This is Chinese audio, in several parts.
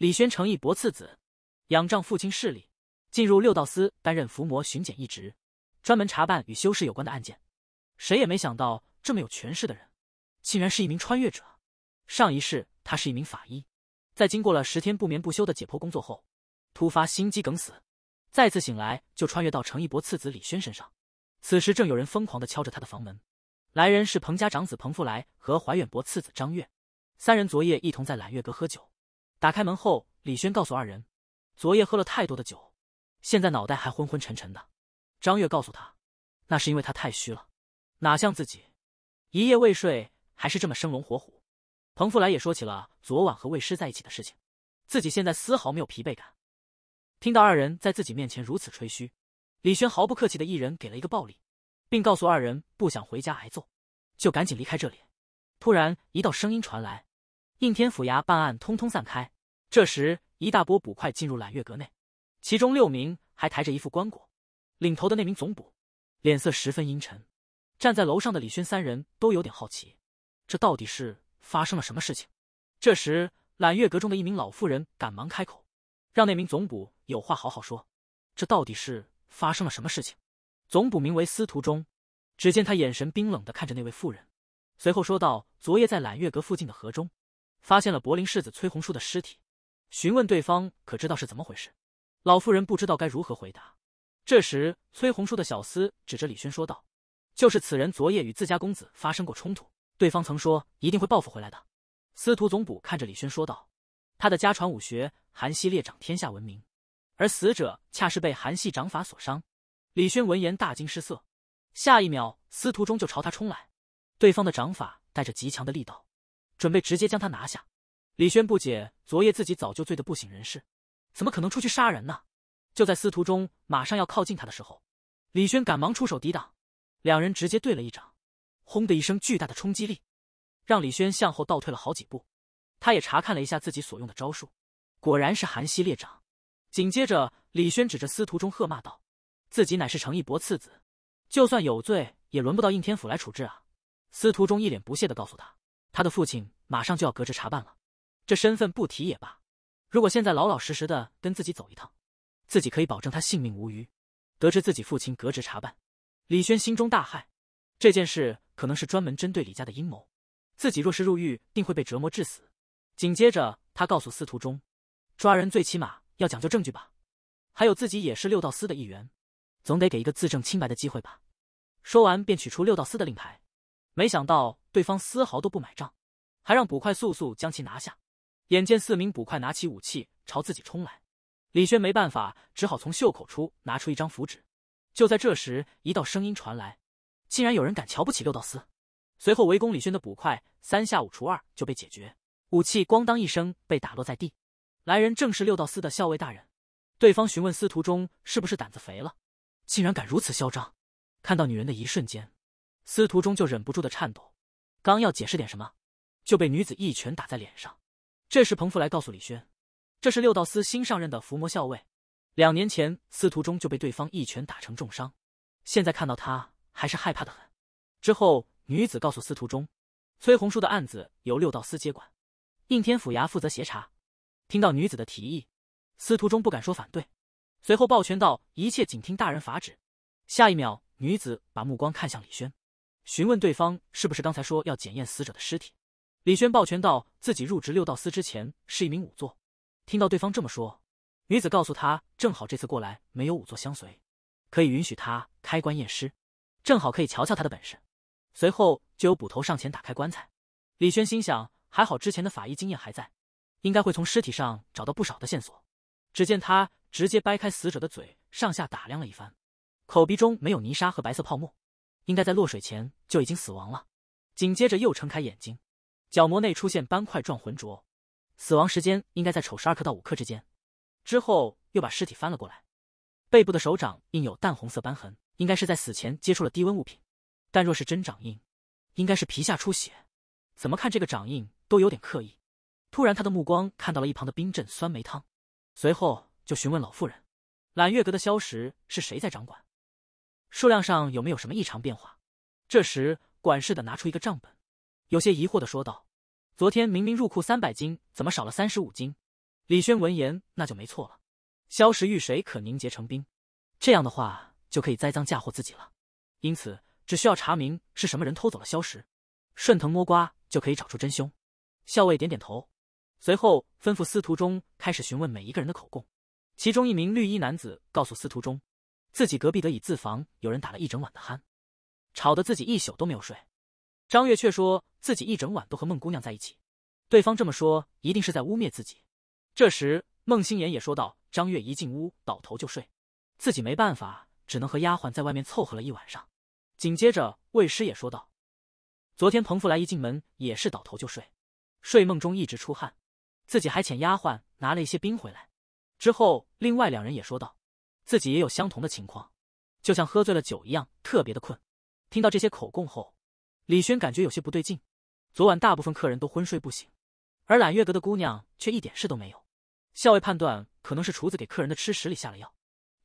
李轩成一博次子，仰仗父亲势力，进入六道司担任伏魔巡检一职，专门查办与修士有关的案件。谁也没想到，这么有权势的人，竟然是一名穿越者。上一世他是一名法医，在经过了十天不眠不休的解剖工作后，突发心肌梗死，再次醒来就穿越到程一博次子李轩身上。此时正有人疯狂地敲着他的房门，来人是彭家长子彭富来和怀远博次子张月，三人昨夜一同在揽月阁喝酒。打开门后，李轩告诉二人，昨夜喝了太多的酒，现在脑袋还昏昏沉沉的。张月告诉他，那是因为他太虚了，哪像自己，一夜未睡还是这么生龙活虎。彭富来也说起了昨晚和魏师在一起的事情，自己现在丝毫没有疲惫感。听到二人在自己面前如此吹嘘，李轩毫不客气的一人给了一个暴力，并告诉二人不想回家挨揍，就赶紧离开这里。突然，一道声音传来。应天府衙办案，通通散开。这时，一大波捕快进入揽月阁内，其中六名还抬着一副棺椁。领头的那名总捕脸色十分阴沉。站在楼上的李轩三人都有点好奇，这到底是发生了什么事情？这时，揽月阁中的一名老妇人赶忙开口，让那名总捕有话好好说。这到底是发生了什么事情？总捕名为司徒忠，只见他眼神冰冷地看着那位妇人，随后说道：“昨夜在揽月阁附近的河中。”发现了柏林世子崔红树的尸体，询问对方可知道是怎么回事。老妇人不知道该如何回答。这时，崔红树的小厮指着李轩说道：“就是此人昨夜与自家公子发生过冲突，对方曾说一定会报复回来的。”司徒总捕看着李轩说道：“他的家传武学韩系列掌天下闻名，而死者恰是被韩系掌法所伤。”李轩闻言大惊失色，下一秒司徒中就朝他冲来，对方的掌法带着极强的力道。准备直接将他拿下。李轩不解，昨夜自己早就醉得不省人事，怎么可能出去杀人呢？就在司徒中马上要靠近他的时候，李轩赶忙出手抵挡，两人直接对了一掌，轰的一声，巨大的冲击力让李轩向后倒退了好几步。他也查看了一下自己所用的招数，果然是寒吸烈掌。紧接着，李轩指着司徒中喝骂道：“自己乃是程义博次子，就算有罪也轮不到应天府来处置啊！”司徒中一脸不屑地告诉他。他的父亲马上就要革职查办了，这身份不提也罢。如果现在老老实实的跟自己走一趟，自己可以保证他性命无虞。得知自己父亲革职查办，李轩心中大骇，这件事可能是专门针对李家的阴谋。自己若是入狱，定会被折磨致死。紧接着，他告诉司徒忠，抓人最起码要讲究证据吧。还有，自己也是六道司的一员，总得给一个自证清白的机会吧。说完，便取出六道司的令牌。没想到对方丝毫都不买账，还让捕快速速将其拿下。眼见四名捕快拿起武器朝自己冲来，李轩没办法，只好从袖口处拿出一张符纸。就在这时，一道声音传来：“竟然有人敢瞧不起六道司！”随后围攻李轩的捕快三下五除二就被解决，武器咣当一声被打落在地。来人正是六道司的校尉大人。对方询问司徒中是不是胆子肥了，竟然敢如此嚣张。看到女人的一瞬间。司徒中就忍不住的颤抖，刚要解释点什么，就被女子一拳打在脸上。这时彭福来告诉李轩，这是六道司新上任的伏魔校尉。两年前司徒中就被对方一拳打成重伤，现在看到他还是害怕的很。之后女子告诉司徒中，崔红书的案子由六道司接管，应天府衙负责协查。听到女子的提议，司徒中不敢说反对，随后抱拳道：“一切仅听大人法旨。”下一秒，女子把目光看向李轩。询问对方是不是刚才说要检验死者的尸体？李轩抱拳道：“自己入职六道司之前是一名仵作。”听到对方这么说，女子告诉他：“正好这次过来没有仵作相随，可以允许他开棺验尸，正好可以瞧瞧他的本事。”随后就有捕头上前打开棺材。李轩心想：“还好之前的法医经验还在，应该会从尸体上找到不少的线索。”只见他直接掰开死者的嘴，上下打量了一番，口鼻中没有泥沙和白色泡沫。应该在落水前就已经死亡了，紧接着又撑开眼睛，角膜内出现斑块状浑浊，死亡时间应该在丑十二刻到五刻之间。之后又把尸体翻了过来，背部的手掌印有淡红色斑痕，应该是在死前接触了低温物品。但若是真掌印，应该是皮下出血。怎么看这个掌印都有点刻意。突然，他的目光看到了一旁的冰镇酸梅汤，随后就询问老妇人：“揽月阁的消食是谁在掌管？”数量上有没有什么异常变化？这时，管事的拿出一个账本，有些疑惑的说道：“昨天明明入库三百斤，怎么少了三十五斤？”李轩闻言，那就没错了。消石遇水可凝结成冰，这样的话就可以栽赃嫁祸自己了。因此，只需要查明是什么人偷走了消石，顺藤摸瓜就可以找出真凶。校尉点点头，随后吩咐司徒中开始询问每一个人的口供。其中一名绿衣男子告诉司徒中。自己隔壁的以字房有人打了一整晚的鼾，吵得自己一宿都没有睡。张月却说自己一整晚都和孟姑娘在一起，对方这么说一定是在污蔑自己。这时孟星言也说道：“张月一进屋倒头就睡，自己没办法，只能和丫鬟在外面凑合了一晚上。”紧接着魏师也说道：“昨天彭福来一进门也是倒头就睡，睡梦中一直出汗，自己还请丫鬟拿了一些冰回来。”之后另外两人也说道。自己也有相同的情况，就像喝醉了酒一样，特别的困。听到这些口供后，李轩感觉有些不对劲。昨晚大部分客人都昏睡不醒，而揽月阁的姑娘却一点事都没有。校尉判断可能是厨子给客人的吃食里下了药。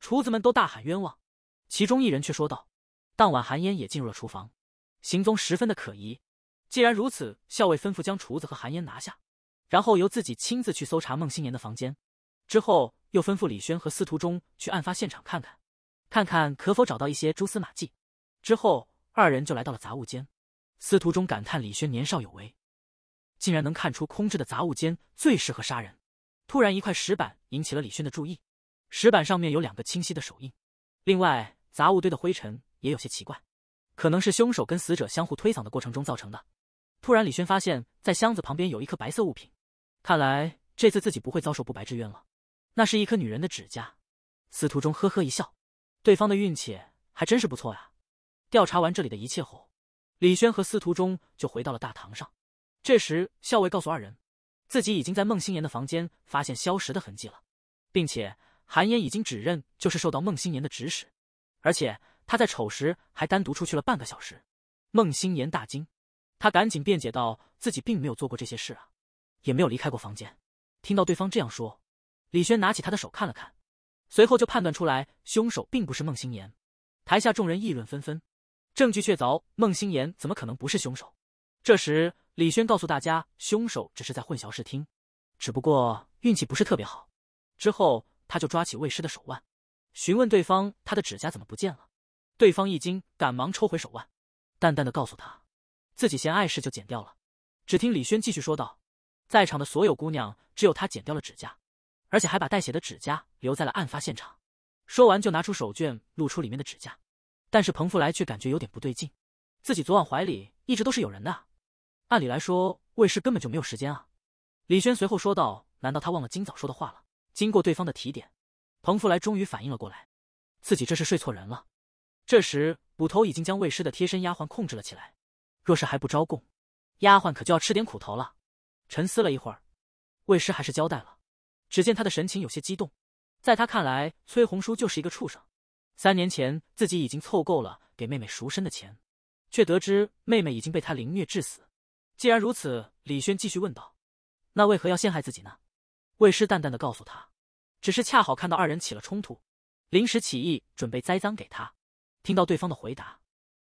厨子们都大喊冤枉，其中一人却说道：“当晚韩烟也进入了厨房，行踪十分的可疑。”既然如此，校尉吩咐将厨子和韩烟拿下，然后由自己亲自去搜查孟星年的房间。之后。又吩咐李轩和司徒中去案发现场看看，看看可否找到一些蛛丝马迹。之后，二人就来到了杂物间。司徒中感叹李轩年少有为，竟然能看出空置的杂物间最适合杀人。突然，一块石板引起了李轩的注意，石板上面有两个清晰的手印。另外，杂物堆的灰尘也有些奇怪，可能是凶手跟死者相互推搡的过程中造成的。突然，李轩发现，在箱子旁边有一颗白色物品，看来这次自己不会遭受不白之冤了。那是一颗女人的指甲，司徒中呵呵一笑，对方的运气还真是不错呀。调查完这里的一切后，李轩和司徒中就回到了大堂上。这时，校尉告诉二人，自己已经在孟星言的房间发现消失的痕迹了，并且韩烟已经指认就是受到孟星言的指使，而且他在丑时还单独出去了半个小时。孟星言大惊，他赶紧辩解道：“自己并没有做过这些事啊，也没有离开过房间。”听到对方这样说。李轩拿起他的手看了看，随后就判断出来凶手并不是孟星岩。台下众人议论纷纷，证据确凿，孟星岩怎么可能不是凶手？这时，李轩告诉大家，凶手只是在混淆视听，只不过运气不是特别好。之后，他就抓起卫师的手腕，询问对方他的指甲怎么不见了。对方一惊，赶忙抽回手腕，淡淡的告诉他，自己嫌碍事就剪掉了。只听李轩继续说道，在场的所有姑娘，只有他剪掉了指甲。而且还把带血的指甲留在了案发现场，说完就拿出手绢，露出里面的指甲。但是彭福来却感觉有点不对劲，自己昨晚怀里一直都是有人的，按理来说卫师根本就没有时间啊。李轩随后说道：“难道他忘了今早说的话了？”经过对方的提点，彭福来终于反应了过来，自己这是睡错人了。这时捕头已经将卫师的贴身丫鬟控制了起来，若是还不招供，丫鬟可就要吃点苦头了。沉思了一会儿，卫师还是交代了。只见他的神情有些激动，在他看来，崔红叔就是一个畜生。三年前，自己已经凑够了给妹妹赎身的钱，却得知妹妹已经被他凌虐致死。既然如此，李轩继续问道：“那为何要陷害自己呢？”魏师淡淡的告诉他：“只是恰好看到二人起了冲突，临时起意，准备栽赃给他。”听到对方的回答，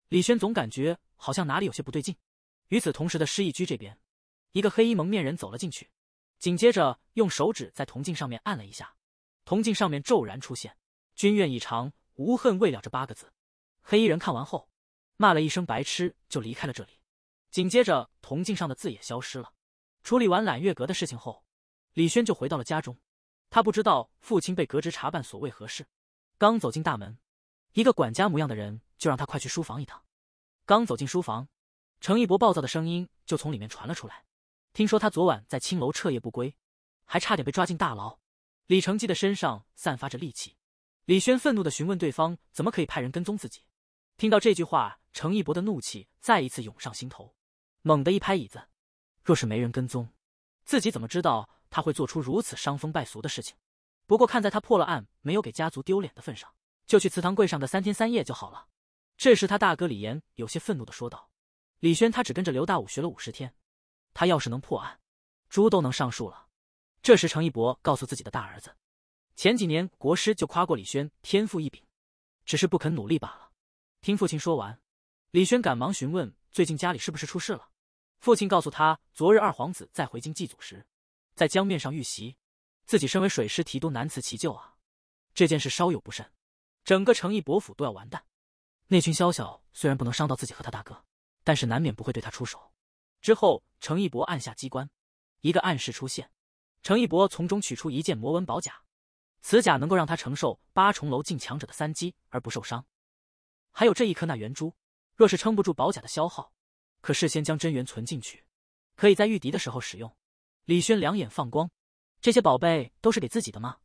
李轩总感觉好像哪里有些不对劲。与此同时的失意居这边，一个黑衣蒙面人走了进去。紧接着，用手指在铜镜上面按了一下，铜镜上面骤然出现“君愿以偿，无恨未了”这八个字。黑衣人看完后，骂了一声“白痴”，就离开了这里。紧接着，铜镜上的字也消失了。处理完揽月阁的事情后，李轩就回到了家中。他不知道父亲被革职查办所谓何事。刚走进大门，一个管家模样的人就让他快去书房一趟。刚走进书房，程一博暴躁的声音就从里面传了出来。听说他昨晚在青楼彻夜不归，还差点被抓进大牢。李成基的身上散发着戾气。李轩愤怒地询问对方：“怎么可以派人跟踪自己？”听到这句话，程一博的怒气再一次涌上心头，猛地一拍椅子。若是没人跟踪，自己怎么知道他会做出如此伤风败俗的事情？不过看在他破了案没有给家族丢脸的份上，就去祠堂跪上的三天三夜就好了。这时他大哥李岩有些愤怒地说道：“李轩，他只跟着刘大武学了五十天。”他要是能破案，猪都能上树了。这时，程一博告诉自己的大儿子：“前几年，国师就夸过李轩天赋异禀，只是不肯努力罢了。”听父亲说完，李轩赶忙询问：“最近家里是不是出事了？”父亲告诉他：“昨日二皇子在回京祭祖时，在江面上遇袭，自己身为水师提督，难辞其咎啊！这件事稍有不慎，整个程一博府都要完蛋。那群宵小虽然不能伤到自己和他大哥，但是难免不会对他出手。”之后，程一博按下机关，一个暗示出现。程一博从中取出一件魔纹宝甲，此甲能够让他承受八重楼境强者的三击而不受伤。还有这一颗那圆珠，若是撑不住宝甲的消耗，可事先将真元存进去，可以在御敌的时候使用。李轩两眼放光，这些宝贝都是给自己的吗？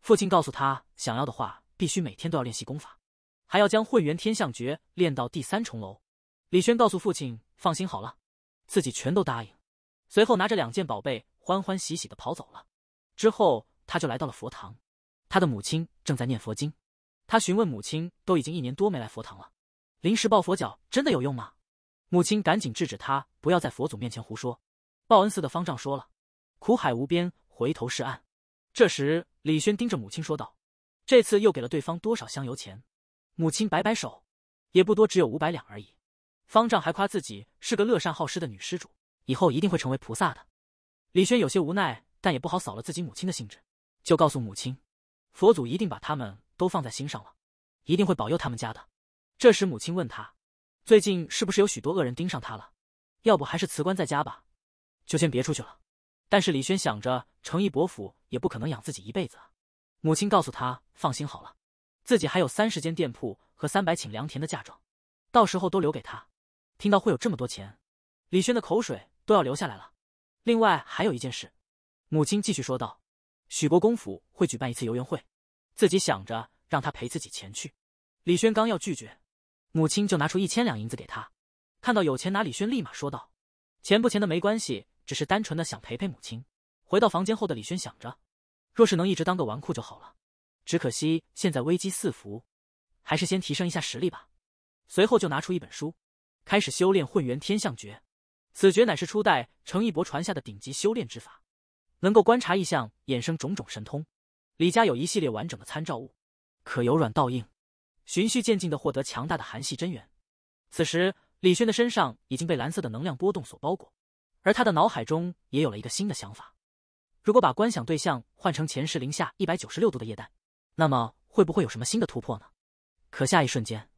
父亲告诉他，想要的话，必须每天都要练习功法，还要将混元天象诀练到第三重楼。李轩告诉父亲，放心好了。自己全都答应，随后拿着两件宝贝，欢欢喜喜的跑走了。之后，他就来到了佛堂，他的母亲正在念佛经。他询问母亲，都已经一年多没来佛堂了，临时抱佛脚真的有用吗？母亲赶紧制止他，不要在佛祖面前胡说。报恩寺的方丈说了，苦海无边，回头是岸。这时，李轩盯着母亲说道，这次又给了对方多少香油钱？母亲摆摆手，也不多，只有五百两而已。方丈还夸自己是个乐善好施的女施主，以后一定会成为菩萨的。李轩有些无奈，但也不好扫了自己母亲的兴致，就告诉母亲：“佛祖一定把他们都放在心上了，一定会保佑他们家的。”这时母亲问他：“最近是不是有许多恶人盯上他了？要不还是辞官在家吧，就先别出去了。”但是李轩想着成毅伯府也不可能养自己一辈子啊。母亲告诉他：“放心好了，自己还有三十间店铺和三百顷良田的嫁妆，到时候都留给他。”听到会有这么多钱，李轩的口水都要流下来了。另外还有一件事，母亲继续说道：“许国公府会举办一次游园会，自己想着让他陪自己前去。”李轩刚要拒绝，母亲就拿出一千两银子给他。看到有钱拿，李轩立马说道：“钱不钱的没关系，只是单纯的想陪陪母亲。”回到房间后的李轩想着，若是能一直当个纨绔就好了。只可惜现在危机四伏，还是先提升一下实力吧。随后就拿出一本书。开始修炼混元天象诀，此诀乃是初代程逸博传下的顶级修炼之法，能够观察异象，衍生种种神通。李家有一系列完整的参照物，可由软到硬，循序渐进地获得强大的寒系真元。此时，李轩的身上已经被蓝色的能量波动所包裹，而他的脑海中也有了一个新的想法：如果把观想对象换成前世零下一百九十六度的液氮，那么会不会有什么新的突破呢？可下一瞬间。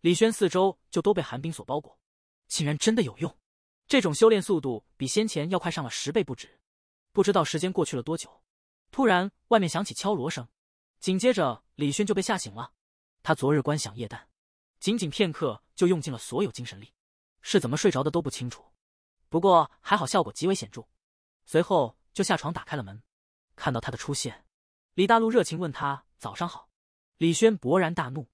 李轩四周就都被寒冰所包裹，竟然真的有用！这种修炼速度比先前要快上了十倍不止。不知道时间过去了多久，突然外面响起敲锣声，紧接着李轩就被吓醒了。他昨日观想夜淡，仅仅片刻就用尽了所有精神力，是怎么睡着的都不清楚。不过还好效果极为显著，随后就下床打开了门，看到他的出现，李大陆热情问他：“早上好！”李轩勃然大怒。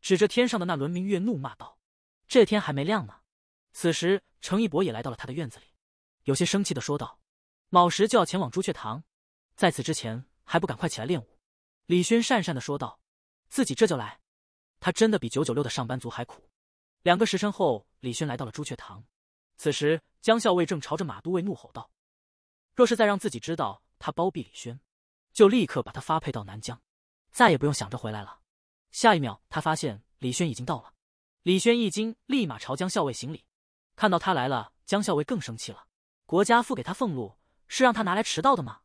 指着天上的那轮明月怒骂道：“这天还没亮呢！”此时，程一博也来到了他的院子里，有些生气的说道：“卯时就要前往朱雀堂，在此之前还不赶快起来练武。”李轩讪讪的说道：“自己这就来。”他真的比九九六的上班族还苦。两个时辰后，李轩来到了朱雀堂，此时江校尉正朝着马都尉怒吼道：“若是再让自己知道他包庇李轩，就立刻把他发配到南疆，再也不用想着回来了。”下一秒，他发现李轩已经到了。李轩一惊，立马朝江校尉行礼。看到他来了，江校尉更生气了。国家付给他俸禄，是让他拿来迟到的吗？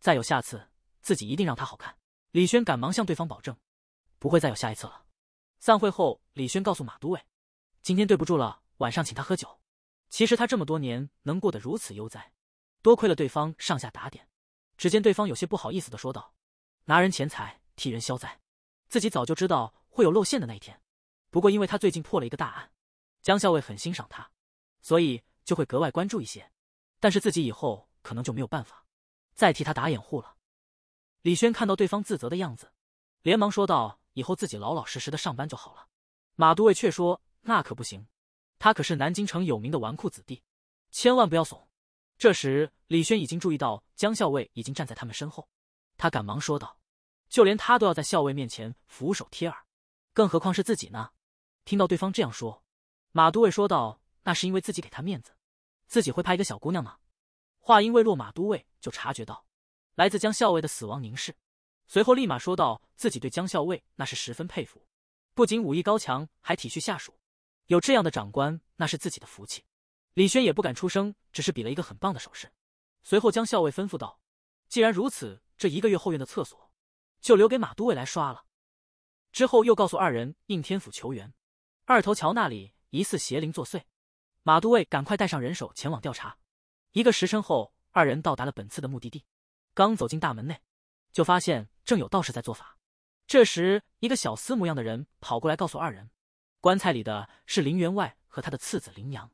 再有下次，自己一定让他好看。李轩赶忙向对方保证：“不会再有下一次了。”散会后，李轩告诉马都尉：“今天对不住了，晚上请他喝酒。”其实他这么多年能过得如此悠哉，多亏了对方上下打点。只见对方有些不好意思的说道：“拿人钱财，替人消灾。”自己早就知道会有露馅的那一天，不过因为他最近破了一个大案，江校尉很欣赏他，所以就会格外关注一些。但是自己以后可能就没有办法再替他打掩护了。李轩看到对方自责的样子，连忙说道：“以后自己老老实实的上班就好了。”马都尉却说：“那可不行，他可是南京城有名的纨绔子弟，千万不要怂。”这时，李轩已经注意到江校尉已经站在他们身后，他赶忙说道。就连他都要在校尉面前俯首贴耳，更何况是自己呢？听到对方这样说，马都尉说道：“那是因为自己给他面子，自己会怕一个小姑娘吗？”话音未落，马都尉就察觉到来自江校尉的死亡凝视，随后立马说道：“自己对江校尉那是十分佩服，不仅武艺高强，还体恤下属，有这样的长官，那是自己的福气。”李轩也不敢出声，只是比了一个很棒的手势，随后江校尉吩咐道：“既然如此，这一个月后院的厕所。”就留给马都尉来刷了，之后又告诉二人应天府求援，二头桥那里疑似邪灵作祟，马都尉赶快带上人手前往调查。一个时辰后，二人到达了本次的目的地，刚走进大门内，就发现正有道士在做法。这时，一个小厮模样的人跑过来告诉二人，棺材里的是林员外和他的次子林阳，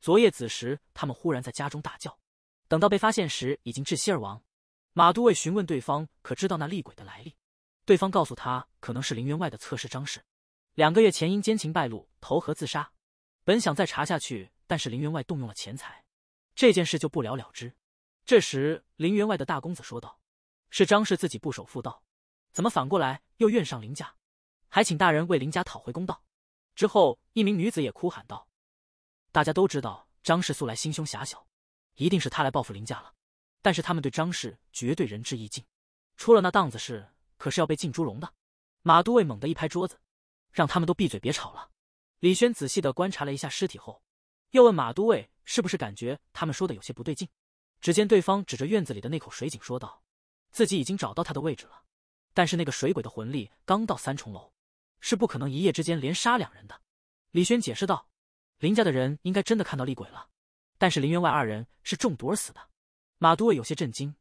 昨夜子时他们忽然在家中大叫，等到被发现时已经窒息而亡。马都尉询问对方，可知道那厉鬼的来历？对方告诉他，可能是林员外的侧室张氏，两个月前因奸情败露投河自杀。本想再查下去，但是林员外动用了钱财，这件事就不了了之。这时，林员外的大公子说道：“是张氏自己不守妇道，怎么反过来又怨上林家？还请大人为林家讨回公道。”之后，一名女子也哭喊道：“大家都知道张氏素来心胸狭小，一定是他来报复林家了。”但是他们对张氏绝对仁至义尽，出了那档子事，可是要被进猪笼的。马都尉猛地一拍桌子，让他们都闭嘴，别吵了。李轩仔细的观察了一下尸体后，又问马都尉是不是感觉他们说的有些不对劲。只见对方指着院子里的那口水井说道：“自己已经找到他的位置了，但是那个水鬼的魂力刚到三重楼，是不可能一夜之间连杀两人的。”李轩解释道：“林家的人应该真的看到厉鬼了，但是林员外二人是中毒而死的。”马都尉有些震惊，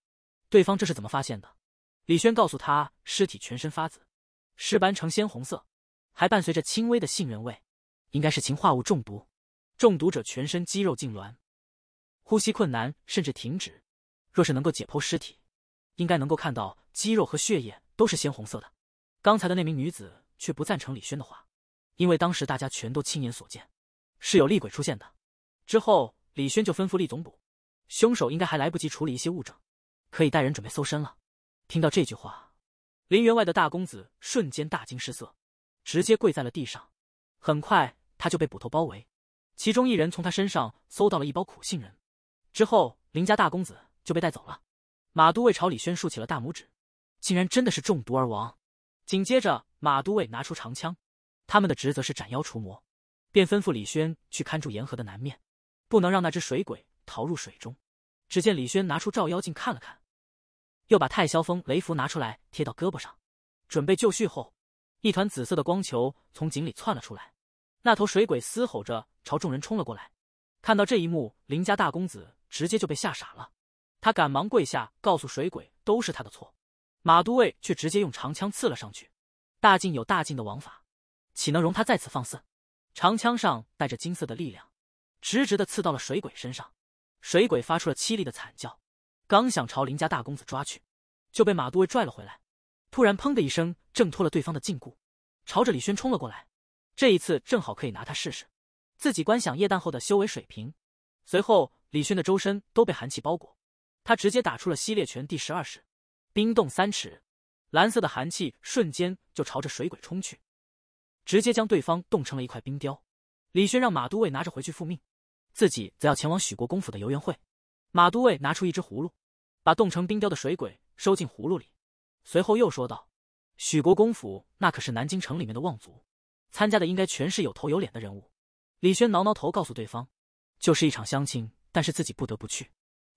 对方这是怎么发现的？李轩告诉他，尸体全身发紫，尸斑呈鲜红色，还伴随着轻微的杏仁味，应该是氰化物中毒。中毒者全身肌肉痉挛，呼吸困难，甚至停止。若是能够解剖尸体，应该能够看到肌肉和血液都是鲜红色的。刚才的那名女子却不赞成李轩的话，因为当时大家全都亲眼所见，是有厉鬼出现的。之后，李轩就吩咐厉总捕。凶手应该还来不及处理一些物证，可以带人准备搜身了。听到这句话，林员外的大公子瞬间大惊失色，直接跪在了地上。很快，他就被捕头包围。其中一人从他身上搜到了一包苦杏仁，之后林家大公子就被带走了。马都尉朝李轩竖起了大拇指，竟然真的是中毒而亡。紧接着，马都尉拿出长枪，他们的职责是斩妖除魔，便吩咐李轩去看住沿河的南面，不能让那只水鬼。逃入水中，只见李轩拿出照妖镜看了看，又把太霄风雷符拿出来贴到胳膊上，准备就绪后，一团紫色的光球从井里窜了出来，那头水鬼嘶吼着朝众人冲了过来。看到这一幕，林家大公子直接就被吓傻了，他赶忙跪下，告诉水鬼都是他的错。马都尉却直接用长枪刺了上去，大晋有大晋的王法，岂能容他在此放肆？长枪上带着金色的力量，直直的刺到了水鬼身上。水鬼发出了凄厉的惨叫，刚想朝林家大公子抓去，就被马都尉拽了回来。突然，砰的一声，挣脱了对方的禁锢，朝着李轩冲了过来。这一次正好可以拿他试试自己观想液氮后的修为水平。随后，李轩的周身都被寒气包裹，他直接打出了吸裂拳第十二式——冰冻三尺。蓝色的寒气瞬间就朝着水鬼冲去，直接将对方冻成了一块冰雕。李轩让马都尉拿着回去复命。自己则要前往许国公府的游园会。马都尉拿出一只葫芦，把冻成冰雕的水鬼收进葫芦里，随后又说道：“许国公府那可是南京城里面的望族，参加的应该全是有头有脸的人物。”李轩挠挠头，告诉对方：“就是一场相亲，但是自己不得不去。”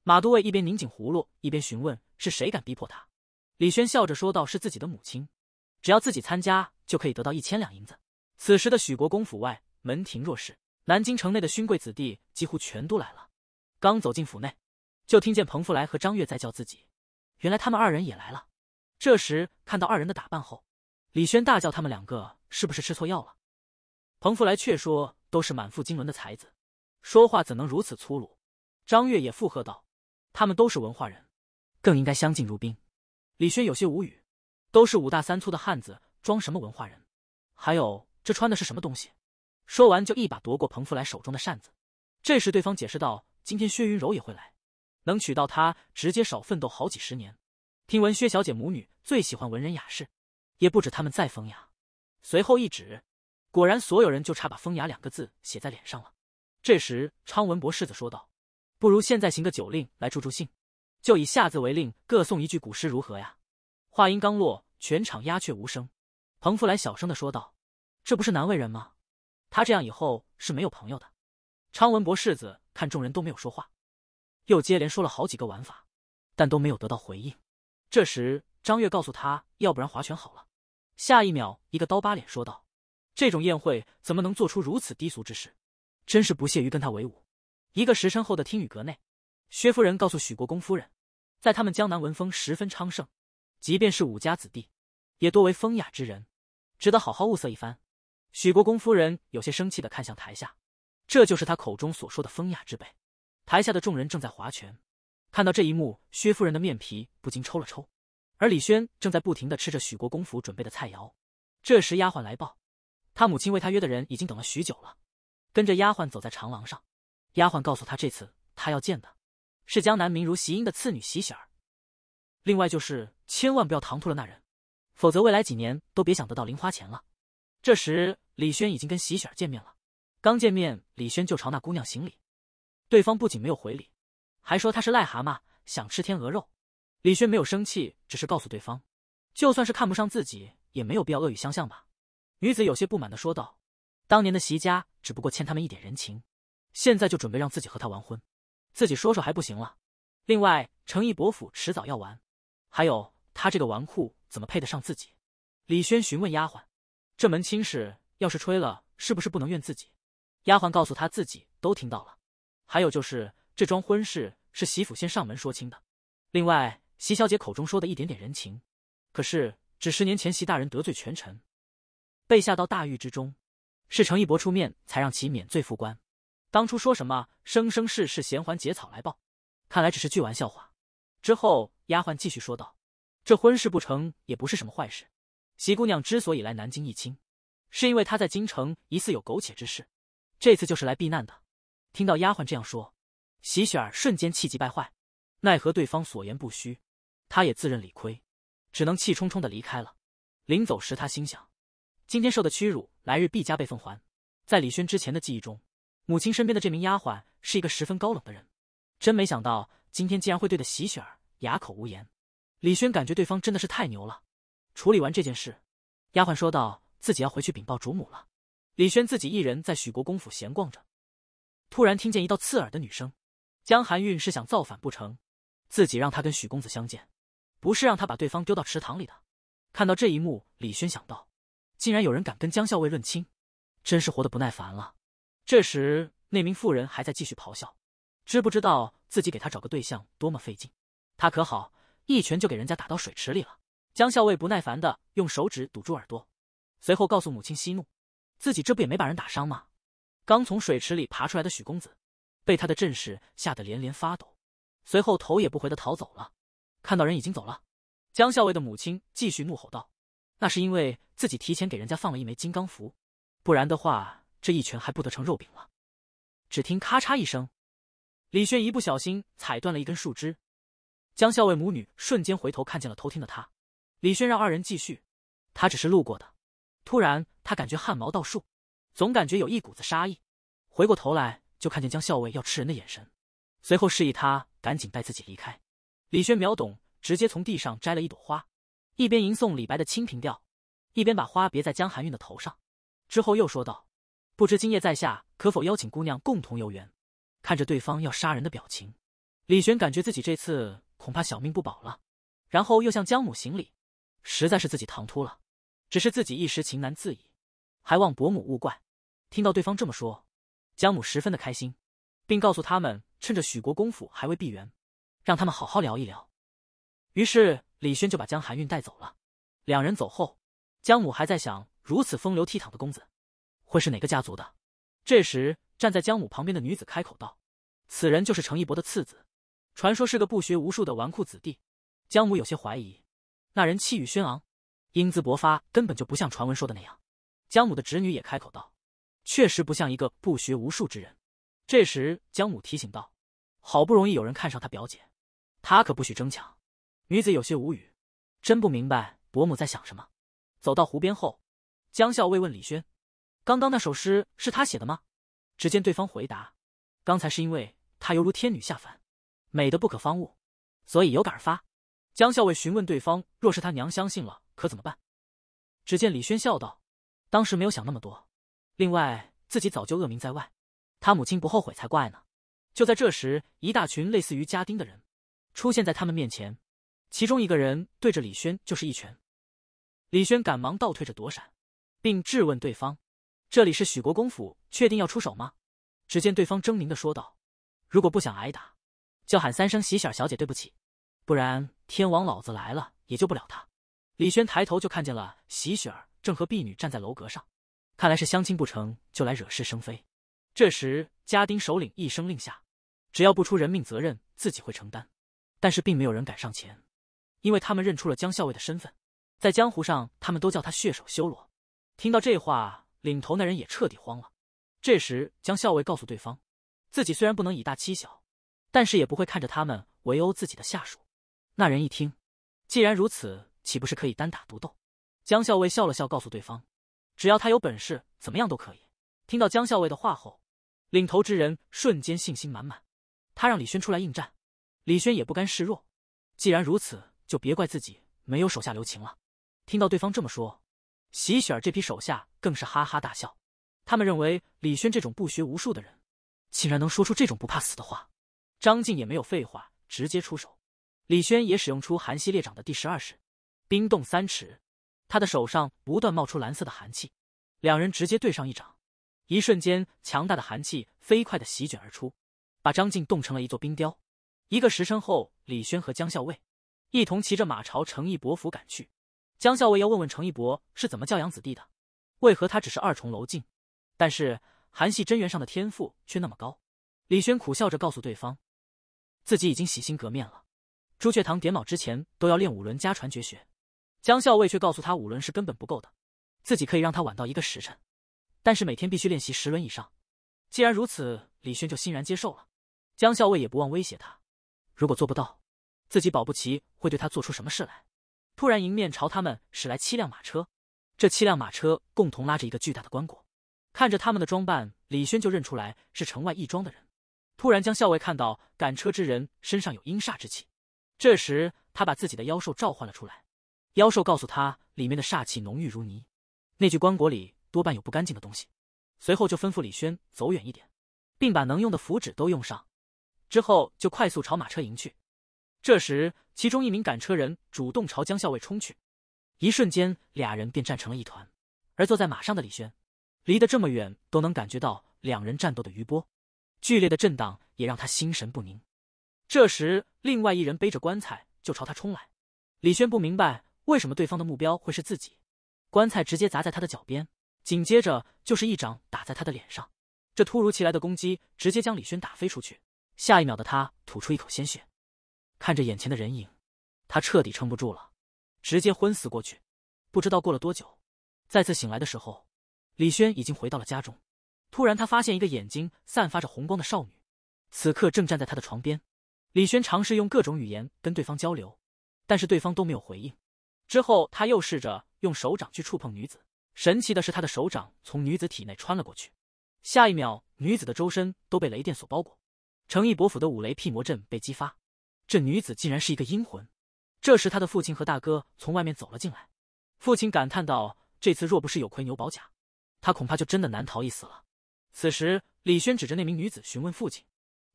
马都尉一边拧紧葫芦，一边询问：“是谁敢逼迫他？”李轩笑着说道：“是自己的母亲，只要自己参加，就可以得到一千两银子。”此时的许国公府外门庭若市。南京城内的勋贵子弟几乎全都来了。刚走进府内，就听见彭福来和张月在叫自己。原来他们二人也来了。这时看到二人的打扮后，李轩大叫：“他们两个是不是吃错药了？”彭福来却说：“都是满腹经纶的才子，说话怎能如此粗鲁？”张月也附和道：“他们都是文化人，更应该相敬如宾。”李轩有些无语：“都是五大三粗的汉子，装什么文化人？还有这穿的是什么东西？”说完，就一把夺过彭福来手中的扇子。这时，对方解释道：“今天薛云柔也会来，能娶到她，直接少奋斗好几十年。”听闻薛小姐母女最喜欢文人雅士，也不止他们再风雅。随后一指，果然所有人就差把“风雅”两个字写在脸上了。这时，昌文博士子说道：“不如现在行个酒令来助助兴，就以下字为令，各送一句古诗，如何呀？”话音刚落，全场鸦雀无声。彭福来小声的说道：“这不是难为人吗？”他这样以后是没有朋友的。昌文博世子看众人都没有说话，又接连说了好几个玩法，但都没有得到回应。这时张月告诉他，要不然划拳好了。下一秒，一个刀疤脸说道：“这种宴会怎么能做出如此低俗之事？真是不屑于跟他为伍。”一个时辰后的听雨阁内，薛夫人告诉许国公夫人，在他们江南文风十分昌盛，即便是武家子弟，也多为风雅之人，值得好好物色一番。许国公夫人有些生气的看向台下，这就是他口中所说的风雅之辈。台下的众人正在划拳，看到这一幕，薛夫人的面皮不禁抽了抽。而李轩正在不停的吃着许国公府准备的菜肴。这时，丫鬟来报，他母亲为他约的人已经等了许久了。跟着丫鬟走在长廊上，丫鬟告诉他，这次他要见的是江南名如席英的次女席雪儿。另外就是，千万不要唐突了那人，否则未来几年都别想得到零花钱了。这时。李轩已经跟席雪见面了，刚见面，李轩就朝那姑娘行礼，对方不仅没有回礼，还说她是癞蛤蟆想吃天鹅肉。李轩没有生气，只是告诉对方，就算是看不上自己，也没有必要恶语相向吧。女子有些不满的说道：“当年的席家只不过欠他们一点人情，现在就准备让自己和他完婚，自己说说还不行了？另外，程毅伯府迟早要完，还有他这个纨绔怎么配得上自己？”李轩询问丫鬟：“这门亲事？”要是吹了，是不是不能怨自己？丫鬟告诉他自己都听到了，还有就是这桩婚事是媳府先上门说亲的。另外，席小姐口中说的一点点人情，可是只十年前席大人得罪权臣，被下到大狱之中，是程一博出面才让其免罪复官。当初说什么生生世世衔环结草来报，看来只是句玩笑话。之后，丫鬟继续说道：“这婚事不成也不是什么坏事。席姑娘之所以来南京议亲。”是因为他在京城疑似有苟且之事，这次就是来避难的。听到丫鬟这样说，席雪儿瞬间气急败坏，奈何对方所言不虚，他也自认理亏，只能气冲冲的离开了。临走时，他心想，今天受的屈辱，来日必加倍奉还。在李轩之前的记忆中，母亲身边的这名丫鬟是一个十分高冷的人，真没想到今天竟然会对的席雪儿哑口无言。李轩感觉对方真的是太牛了。处理完这件事，丫鬟说道。自己要回去禀报主母了。李轩自己一人在许国公府闲逛着，突然听见一道刺耳的女声。江寒韵是想造反不成？自己让他跟许公子相见，不是让他把对方丢到池塘里的。看到这一幕，李轩想到，竟然有人敢跟江校尉论亲，真是活得不耐烦了。这时，那名妇人还在继续咆哮，知不知道自己给他找个对象多么费劲？他可好，一拳就给人家打到水池里了。江校尉不耐烦的用手指堵住耳朵。随后告诉母亲息怒，自己这不也没把人打伤吗？刚从水池里爬出来的许公子，被他的阵势吓得连连发抖，随后头也不回的逃走了。看到人已经走了，江校尉的母亲继续怒吼道：“那是因为自己提前给人家放了一枚金刚符，不然的话，这一拳还不得成肉饼了？”只听咔嚓一声，李轩一不小心踩断了一根树枝，江校尉母女瞬间回头看见了偷听的他。李轩让二人继续，他只是路过的。突然，他感觉汗毛倒竖，总感觉有一股子杀意。回过头来，就看见江校尉要吃人的眼神，随后示意他赶紧带自己离开。李轩秒懂，直接从地上摘了一朵花，一边吟诵李白的《清平调》，一边把花别在江寒韵的头上。之后又说道：“不知今夜在下可否邀请姑娘共同游园？”看着对方要杀人的表情，李轩感觉自己这次恐怕小命不保了。然后又向江母行礼，实在是自己唐突了。只是自己一时情难自已，还望伯母勿怪。听到对方这么说，江母十分的开心，并告诉他们趁着许国公府还未闭园，让他们好好聊一聊。于是李轩就把江寒韵带走了。两人走后，江母还在想，如此风流倜傥的公子，会是哪个家族的？这时，站在江母旁边的女子开口道：“此人就是程一博的次子，传说是个不学无术的纨绔子弟。”江母有些怀疑，那人气宇轩昂。英姿勃发，根本就不像传闻说的那样。江母的侄女也开口道：“确实不像一个不学无术之人。”这时，江母提醒道：“好不容易有人看上他表姐，他可不许争抢。”女子有些无语，真不明白伯母在想什么。走到湖边后，江校尉问李轩：“刚刚那首诗是他写的吗？”只见对方回答：“刚才是因为他犹如天女下凡，美得不可方物，所以有感而发。”江校尉询问对方：“若是他娘相信了？”可怎么办？只见李轩笑道：“当时没有想那么多，另外自己早就恶名在外，他母亲不后悔才怪呢。”就在这时，一大群类似于家丁的人出现在他们面前，其中一个人对着李轩就是一拳。李轩赶忙倒退着躲闪，并质问对方：“这里是许国公府，确定要出手吗？”只见对方狰狞的说道：“如果不想挨打，就喊三声喜儿小姐对不起，不然天王老子来了也救不了他。”李轩抬头就看见了席雪儿正和婢女站在楼阁上，看来是相亲不成就来惹是生非。这时，家丁首领一声令下，只要不出人命，责任自己会承担，但是并没有人敢上前，因为他们认出了江校尉的身份，在江湖上他们都叫他血手修罗。听到这话，领头那人也彻底慌了。这时，江校尉告诉对方，自己虽然不能以大欺小，但是也不会看着他们围殴自己的下属。那人一听，既然如此。岂不是可以单打独斗？江校尉笑了笑，告诉对方：“只要他有本事，怎么样都可以。”听到江校尉的话后，领头之人瞬间信心满满。他让李轩出来应战，李轩也不甘示弱。既然如此，就别怪自己没有手下留情了。听到对方这么说，席雪儿这批手下更是哈哈大笑。他们认为李轩这种不学无术的人，竟然能说出这种不怕死的话。张晋也没有废话，直接出手。李轩也使用出韩熙烈掌的第十二式。冰冻三尺，他的手上不断冒出蓝色的寒气，两人直接对上一掌，一瞬间强大的寒气飞快的席卷而出，把张静冻成了一座冰雕。一个时辰后，李轩和江校尉一同骑着马朝程义博府赶去。江校尉要问问程义博是怎么教养子弟的，为何他只是二重楼进，但是韩系真元上的天赋却那么高。李轩苦笑着告诉对方，自己已经洗心革面了。朱雀堂点卯之前都要练五轮家传绝学。江校尉却告诉他，五轮是根本不够的，自己可以让他晚到一个时辰，但是每天必须练习十轮以上。既然如此，李轩就欣然接受了。江校尉也不忘威胁他，如果做不到，自己保不齐会对他做出什么事来。突然，迎面朝他们驶来七辆马车，这七辆马车共同拉着一个巨大的棺椁。看着他们的装扮，李轩就认出来是城外义庄的人。突然，江校尉看到赶车之人身上有阴煞之气，这时他把自己的妖兽召唤了出来。妖兽告诉他，里面的煞气浓郁如泥，那具棺椁里多半有不干净的东西。随后就吩咐李轩走远一点，并把能用的符纸都用上。之后就快速朝马车迎去。这时，其中一名赶车人主动朝江校尉冲去，一瞬间，俩人便战成了一团。而坐在马上的李轩，离得这么远都能感觉到两人战斗的余波，剧烈的震荡也让他心神不宁。这时，另外一人背着棺材就朝他冲来，李轩不明白。为什么对方的目标会是自己？棺材直接砸在他的脚边，紧接着就是一掌打在他的脸上。这突如其来的攻击直接将李轩打飞出去。下一秒的他吐出一口鲜血，看着眼前的人影，他彻底撑不住了，直接昏死过去。不知道过了多久，再次醒来的时候，李轩已经回到了家中。突然，他发现一个眼睛散发着红光的少女，此刻正站在他的床边。李轩尝试用各种语言跟对方交流，但是对方都没有回应。之后，他又试着用手掌去触碰女子。神奇的是，他的手掌从女子体内穿了过去。下一秒，女子的周身都被雷电所包裹。成毅伯府的五雷辟魔阵被激发。这女子竟然是一个阴魂。这时，他的父亲和大哥从外面走了进来。父亲感叹道：“这次若不是有魁牛宝甲，他恐怕就真的难逃一死了。”此时，李轩指着那名女子询问父亲：“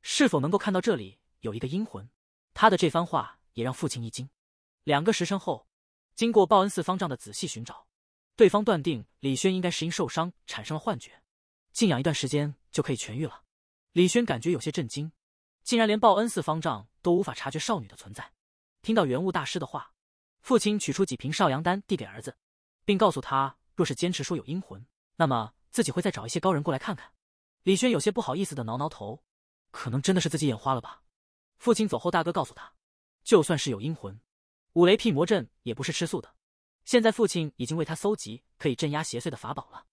是否能够看到这里有一个阴魂？”他的这番话也让父亲一惊。两个时辰后。经过报恩寺方丈的仔细寻找，对方断定李轩应该是因受伤产生了幻觉，静养一段时间就可以痊愈了。李轩感觉有些震惊，竟然连报恩寺方丈都无法察觉少女的存在。听到元悟大师的话，父亲取出几瓶少阳丹递给儿子，并告诉他，若是坚持说有阴魂，那么自己会再找一些高人过来看看。李轩有些不好意思的挠挠头，可能真的是自己眼花了吧。父亲走后，大哥告诉他，就算是有阴魂。五雷辟魔阵也不是吃素的，现在父亲已经为他搜集可以镇压邪祟的法宝了。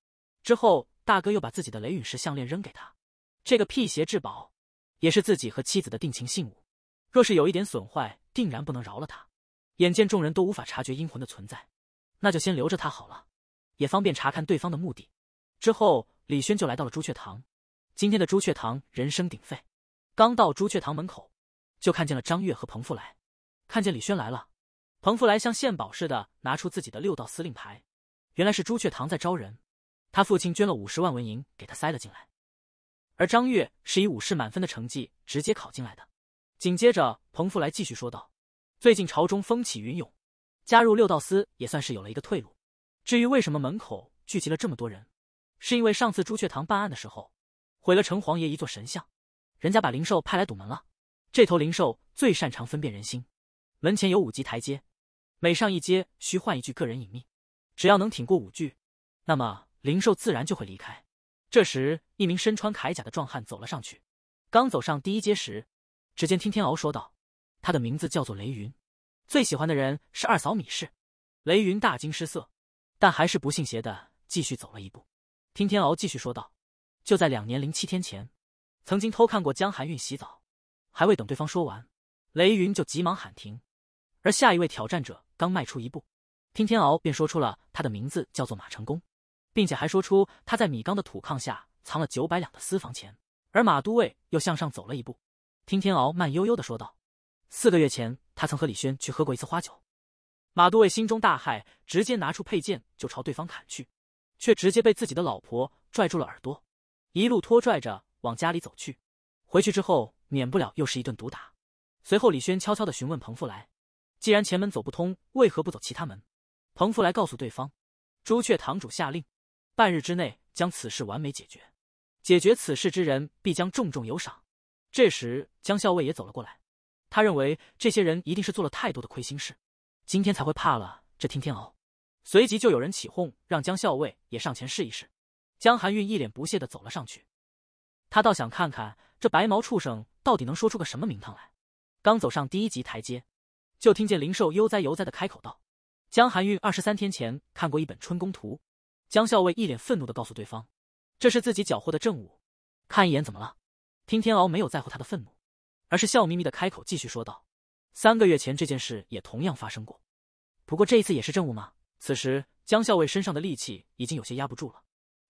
之后大哥又把自己的雷陨石项链扔给他，这个辟邪至宝，也是自己和妻子的定情信物。若是有一点损坏，定然不能饶了他。眼见众人都无法察觉阴魂的存在，那就先留着他好了，也方便查看对方的目的。之后李轩就来到了朱雀堂，今天的朱雀堂人声鼎沸。刚到朱雀堂门口，就看见了张月和彭富来，看见李轩来了。彭福来像献宝似的拿出自己的六道司令牌，原来是朱雀堂在招人，他父亲捐了五十万文银给他塞了进来，而张月是以武士满分的成绩直接考进来的。紧接着，彭福来继续说道：“最近朝中风起云涌，加入六道司也算是有了一个退路。至于为什么门口聚集了这么多人，是因为上次朱雀堂办案的时候毁了城隍爷一座神像，人家把灵兽派来堵门了。这头灵兽最擅长分辨人心，门前有五级台阶。”每上一阶需换一句个人隐秘，只要能挺过五句，那么灵兽自然就会离开。这时，一名身穿铠甲的壮汉走了上去。刚走上第一阶时，只见听天敖说道：“他的名字叫做雷云，最喜欢的人是二嫂米氏。”雷云大惊失色，但还是不信邪的继续走了一步。听天敖继续说道：“就在两年零七天前，曾经偷看过江寒韵洗澡。”还未等对方说完，雷云就急忙喊停。而下一位挑战者。刚迈出一步，听天敖便说出了他的名字，叫做马成功，并且还说出他在米缸的土炕下藏了九百两的私房钱。而马都尉又向上走了一步，听天敖慢悠悠的说道：“四个月前，他曾和李轩去喝过一次花酒。”马都尉心中大骇，直接拿出佩剑就朝对方砍去，却直接被自己的老婆拽住了耳朵，一路拖拽着往家里走去。回去之后，免不了又是一顿毒打。随后，李轩悄悄的询问彭富来。既然前门走不通，为何不走其他门？彭福来告诉对方，朱雀堂主下令，半日之内将此事完美解决。解决此事之人必将重重有赏。这时，江校尉也走了过来，他认为这些人一定是做了太多的亏心事，今天才会怕了这听天熬。随即就有人起哄，让江校尉也上前试一试。江寒韵一脸不屑的走了上去，他倒想看看这白毛畜生到底能说出个什么名堂来。刚走上第一级台阶。就听见灵兽悠哉悠哉的开口道：“江寒韵二十三天前看过一本春宫图。”江校尉一脸愤怒的告诉对方：“这是自己缴获的证物，看一眼怎么了？”听天敖没有在乎他的愤怒，而是笑眯眯的开口继续说道：“三个月前这件事也同样发生过，不过这一次也是证物吗？”此时江校尉身上的力气已经有些压不住了，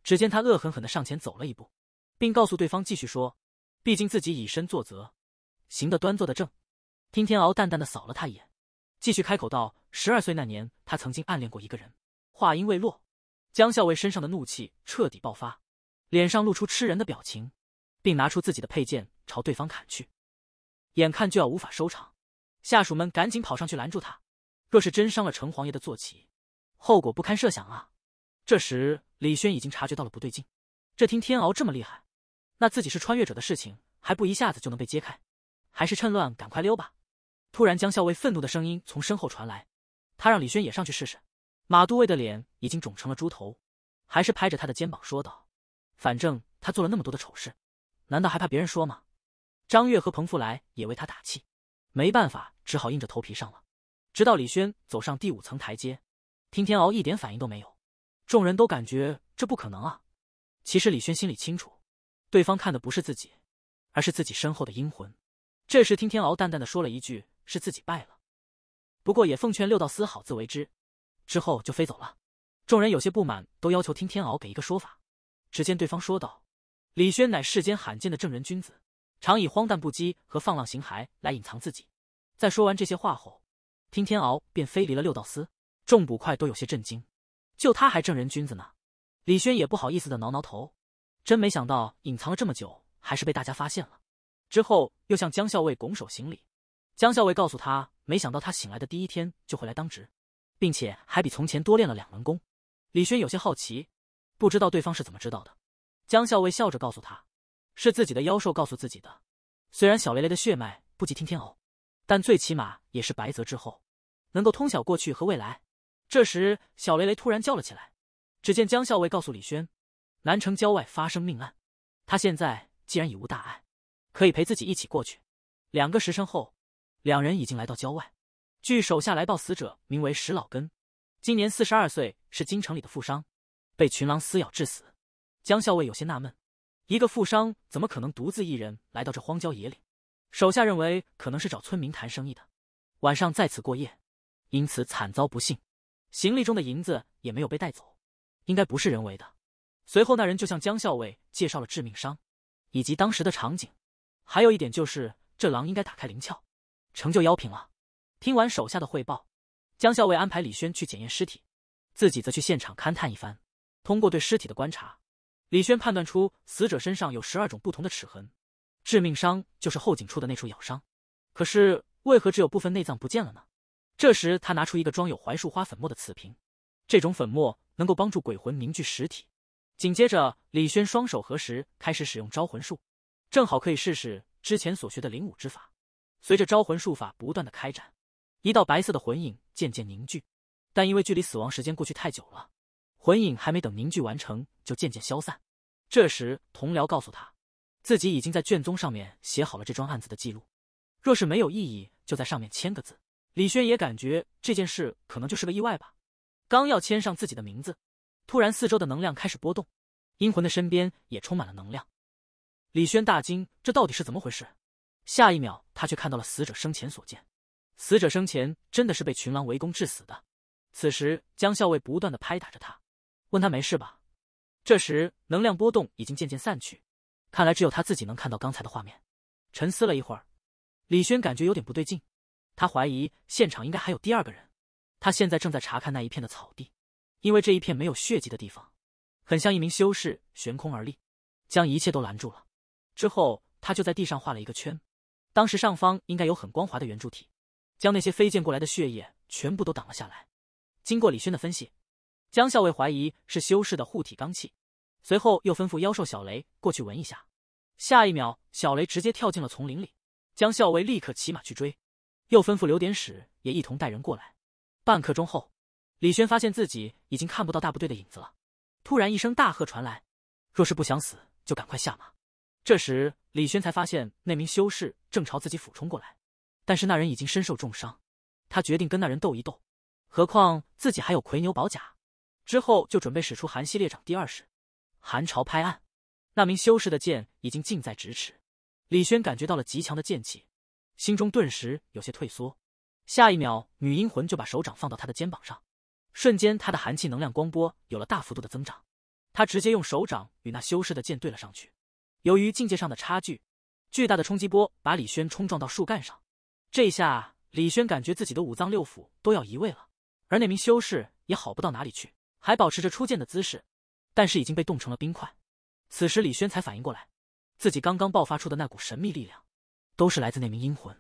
只见他恶狠狠的上前走了一步，并告诉对方继续说：“毕竟自己以身作则，行得端，坐得正。”听天敖淡淡的扫了他一眼，继续开口道：“十二岁那年，他曾经暗恋过一个人。”话音未落，江校尉身上的怒气彻底爆发，脸上露出吃人的表情，并拿出自己的佩剑朝对方砍去。眼看就要无法收场，下属们赶紧跑上去拦住他。若是真伤了城隍爷的坐骑，后果不堪设想啊！这时，李轩已经察觉到了不对劲。这听天敖这么厉害，那自己是穿越者的事情还不一下子就能被揭开？还是趁乱赶快溜吧！突然，江校尉愤怒的声音从身后传来，他让李轩也上去试试。马都尉的脸已经肿成了猪头，还是拍着他的肩膀说道：“反正他做了那么多的丑事，难道还怕别人说吗？”张月和彭福来也为他打气，没办法，只好硬着头皮上了。直到李轩走上第五层台阶，听天敖一点反应都没有，众人都感觉这不可能啊！其实李轩心里清楚，对方看的不是自己，而是自己身后的阴魂。这时，听天敖淡淡的说了一句。是自己败了，不过也奉劝六道司好自为之，之后就飞走了。众人有些不满，都要求听天敖给一个说法。只见对方说道：“李轩乃世间罕见的正人君子，常以荒诞不羁和放浪形骸来隐藏自己。”在说完这些话后，听天敖便飞离了六道司。众捕快都有些震惊，就他还正人君子呢？李轩也不好意思的挠挠头，真没想到隐藏了这么久，还是被大家发现了。之后又向江校尉拱手行礼。江校尉告诉他，没想到他醒来的第一天就会来当值，并且还比从前多练了两轮功。李轩有些好奇，不知道对方是怎么知道的。江校尉笑着告诉他，是自己的妖兽告诉自己的。虽然小雷雷的血脉不及听天敖，但最起码也是白泽之后，能够通晓过去和未来。这时，小雷雷突然叫了起来。只见江校尉告诉李轩，南城郊外发生命案，他现在既然已无大碍，可以陪自己一起过去。两个时辰后。两人已经来到郊外，据手下来报，死者名为石老根，今年四十二岁，是京城里的富商，被群狼撕咬致死。江校尉有些纳闷，一个富商怎么可能独自一人来到这荒郊野岭？手下认为可能是找村民谈生意的，晚上在此过夜，因此惨遭不幸。行李中的银子也没有被带走，应该不是人为的。随后，那人就向江校尉介绍了致命伤，以及当时的场景，还有一点就是这狼应该打开灵窍。成就妖品了。听完手下的汇报，江校尉安排李轩去检验尸体，自己则去现场勘探一番。通过对尸体的观察，李轩判断出死者身上有十二种不同的齿痕，致命伤就是后颈处的那处咬伤。可是为何只有部分内脏不见了呢？这时他拿出一个装有槐树花粉末的瓷瓶，这种粉末能够帮助鬼魂凝聚实体。紧接着，李轩双手合十，开始使用招魂术，正好可以试试之前所学的灵武之法。随着招魂术法不断的开展，一道白色的魂影渐渐凝聚，但因为距离死亡时间过去太久了，魂影还没等凝聚完成就渐渐消散。这时，同僚告诉他，自己已经在卷宗上面写好了这桩案子的记录，若是没有异议，就在上面签个字。李轩也感觉这件事可能就是个意外吧，刚要签上自己的名字，突然四周的能量开始波动，阴魂的身边也充满了能量。李轩大惊，这到底是怎么回事？下一秒，他却看到了死者生前所见。死者生前真的是被群狼围攻致死的。此时，江校尉不断的拍打着他，问他没事吧。这时，能量波动已经渐渐散去，看来只有他自己能看到刚才的画面。沉思了一会儿，李轩感觉有点不对劲，他怀疑现场应该还有第二个人。他现在正在查看那一片的草地，因为这一片没有血迹的地方，很像一名修士悬空而立，将一切都拦住了。之后，他就在地上画了一个圈。当时上方应该有很光滑的圆柱体，将那些飞溅过来的血液全部都挡了下来。经过李轩的分析，江校尉怀疑是修士的护体罡气，随后又吩咐妖兽小雷过去闻一下。下一秒，小雷直接跳进了丛林里，江校尉立刻骑马去追，又吩咐刘典史也一同带人过来。半刻钟后，李轩发现自己已经看不到大部队的影子了。突然一声大喝传来：“若是不想死，就赶快下马。”这时，李轩才发现那名修士正朝自己俯冲过来，但是那人已经身受重伤。他决定跟那人斗一斗，何况自己还有魁牛宝甲。之后就准备使出寒溪裂掌第二式——寒潮拍岸。那名修士的剑已经近在咫尺，李轩感觉到了极强的剑气，心中顿时有些退缩。下一秒，女阴魂就把手掌放到他的肩膀上，瞬间他的寒气能量光波有了大幅度的增长。他直接用手掌与那修士的剑对了上去。由于境界上的差距，巨大的冲击波把李轩冲撞到树干上。这一下，李轩感觉自己的五脏六腑都要移位了。而那名修士也好不到哪里去，还保持着出剑的姿势，但是已经被冻成了冰块。此时，李轩才反应过来，自己刚刚爆发出的那股神秘力量，都是来自那名阴魂。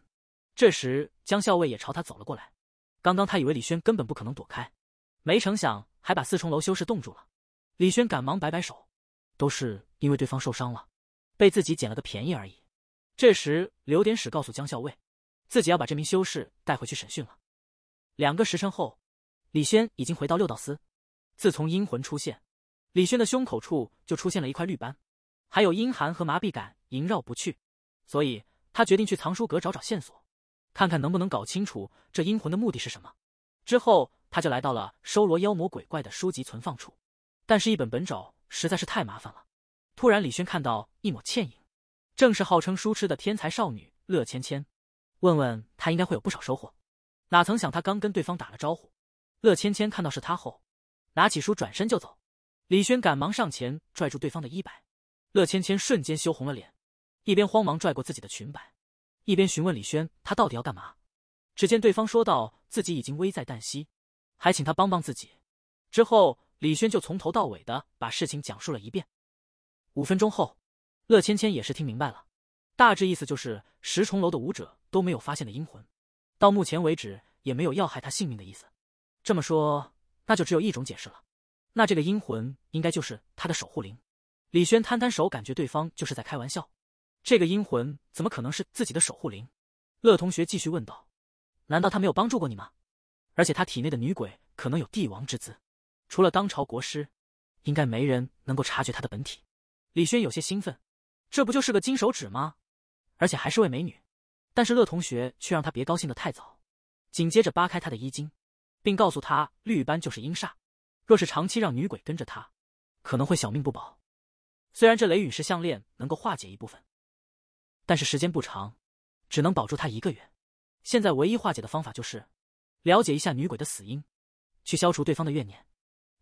这时，江校尉也朝他走了过来。刚刚他以为李轩根本不可能躲开，没成想还把四重楼修士冻住了。李轩赶忙摆摆手，都是因为对方受伤了。被自己捡了个便宜而已。这时，刘典史告诉江校尉，自己要把这名修士带回去审讯了。两个时辰后，李轩已经回到六道司。自从阴魂出现，李轩的胸口处就出现了一块绿斑，还有阴寒和麻痹感萦绕不去，所以他决定去藏书阁找找线索，看看能不能搞清楚这阴魂的目的是什么。之后，他就来到了收罗妖魔鬼怪的书籍存放处，但是，一本本找实在是太麻烦了。突然，李轩看到一抹倩影，正是号称书痴的天才少女乐芊芊。问问她，应该会有不少收获。哪曾想，他刚跟对方打了招呼，乐芊芊看到是他后，拿起书转身就走。李轩赶忙上前拽住对方的衣摆，乐芊芊瞬间羞红了脸，一边慌忙拽过自己的裙摆，一边询问李轩他到底要干嘛。只见对方说道：“自己已经危在旦夕，还请他帮帮自己。”之后，李轩就从头到尾的把事情讲述了一遍。五分钟后，乐芊芊也是听明白了，大致意思就是十重楼的武者都没有发现的阴魂，到目前为止也没有要害他性命的意思。这么说，那就只有一种解释了，那这个阴魂应该就是他的守护灵。李轩摊摊手，感觉对方就是在开玩笑。这个阴魂怎么可能是自己的守护灵？乐同学继续问道：“难道他没有帮助过你吗？而且他体内的女鬼可能有帝王之姿，除了当朝国师，应该没人能够察觉他的本体。”李轩有些兴奋，这不就是个金手指吗？而且还是位美女。但是乐同学却让他别高兴的太早，紧接着扒开他的衣襟，并告诉他绿斑就是阴煞，若是长期让女鬼跟着他，可能会小命不保。虽然这雷陨石项链能够化解一部分，但是时间不长，只能保住他一个月。现在唯一化解的方法就是，了解一下女鬼的死因，去消除对方的怨念。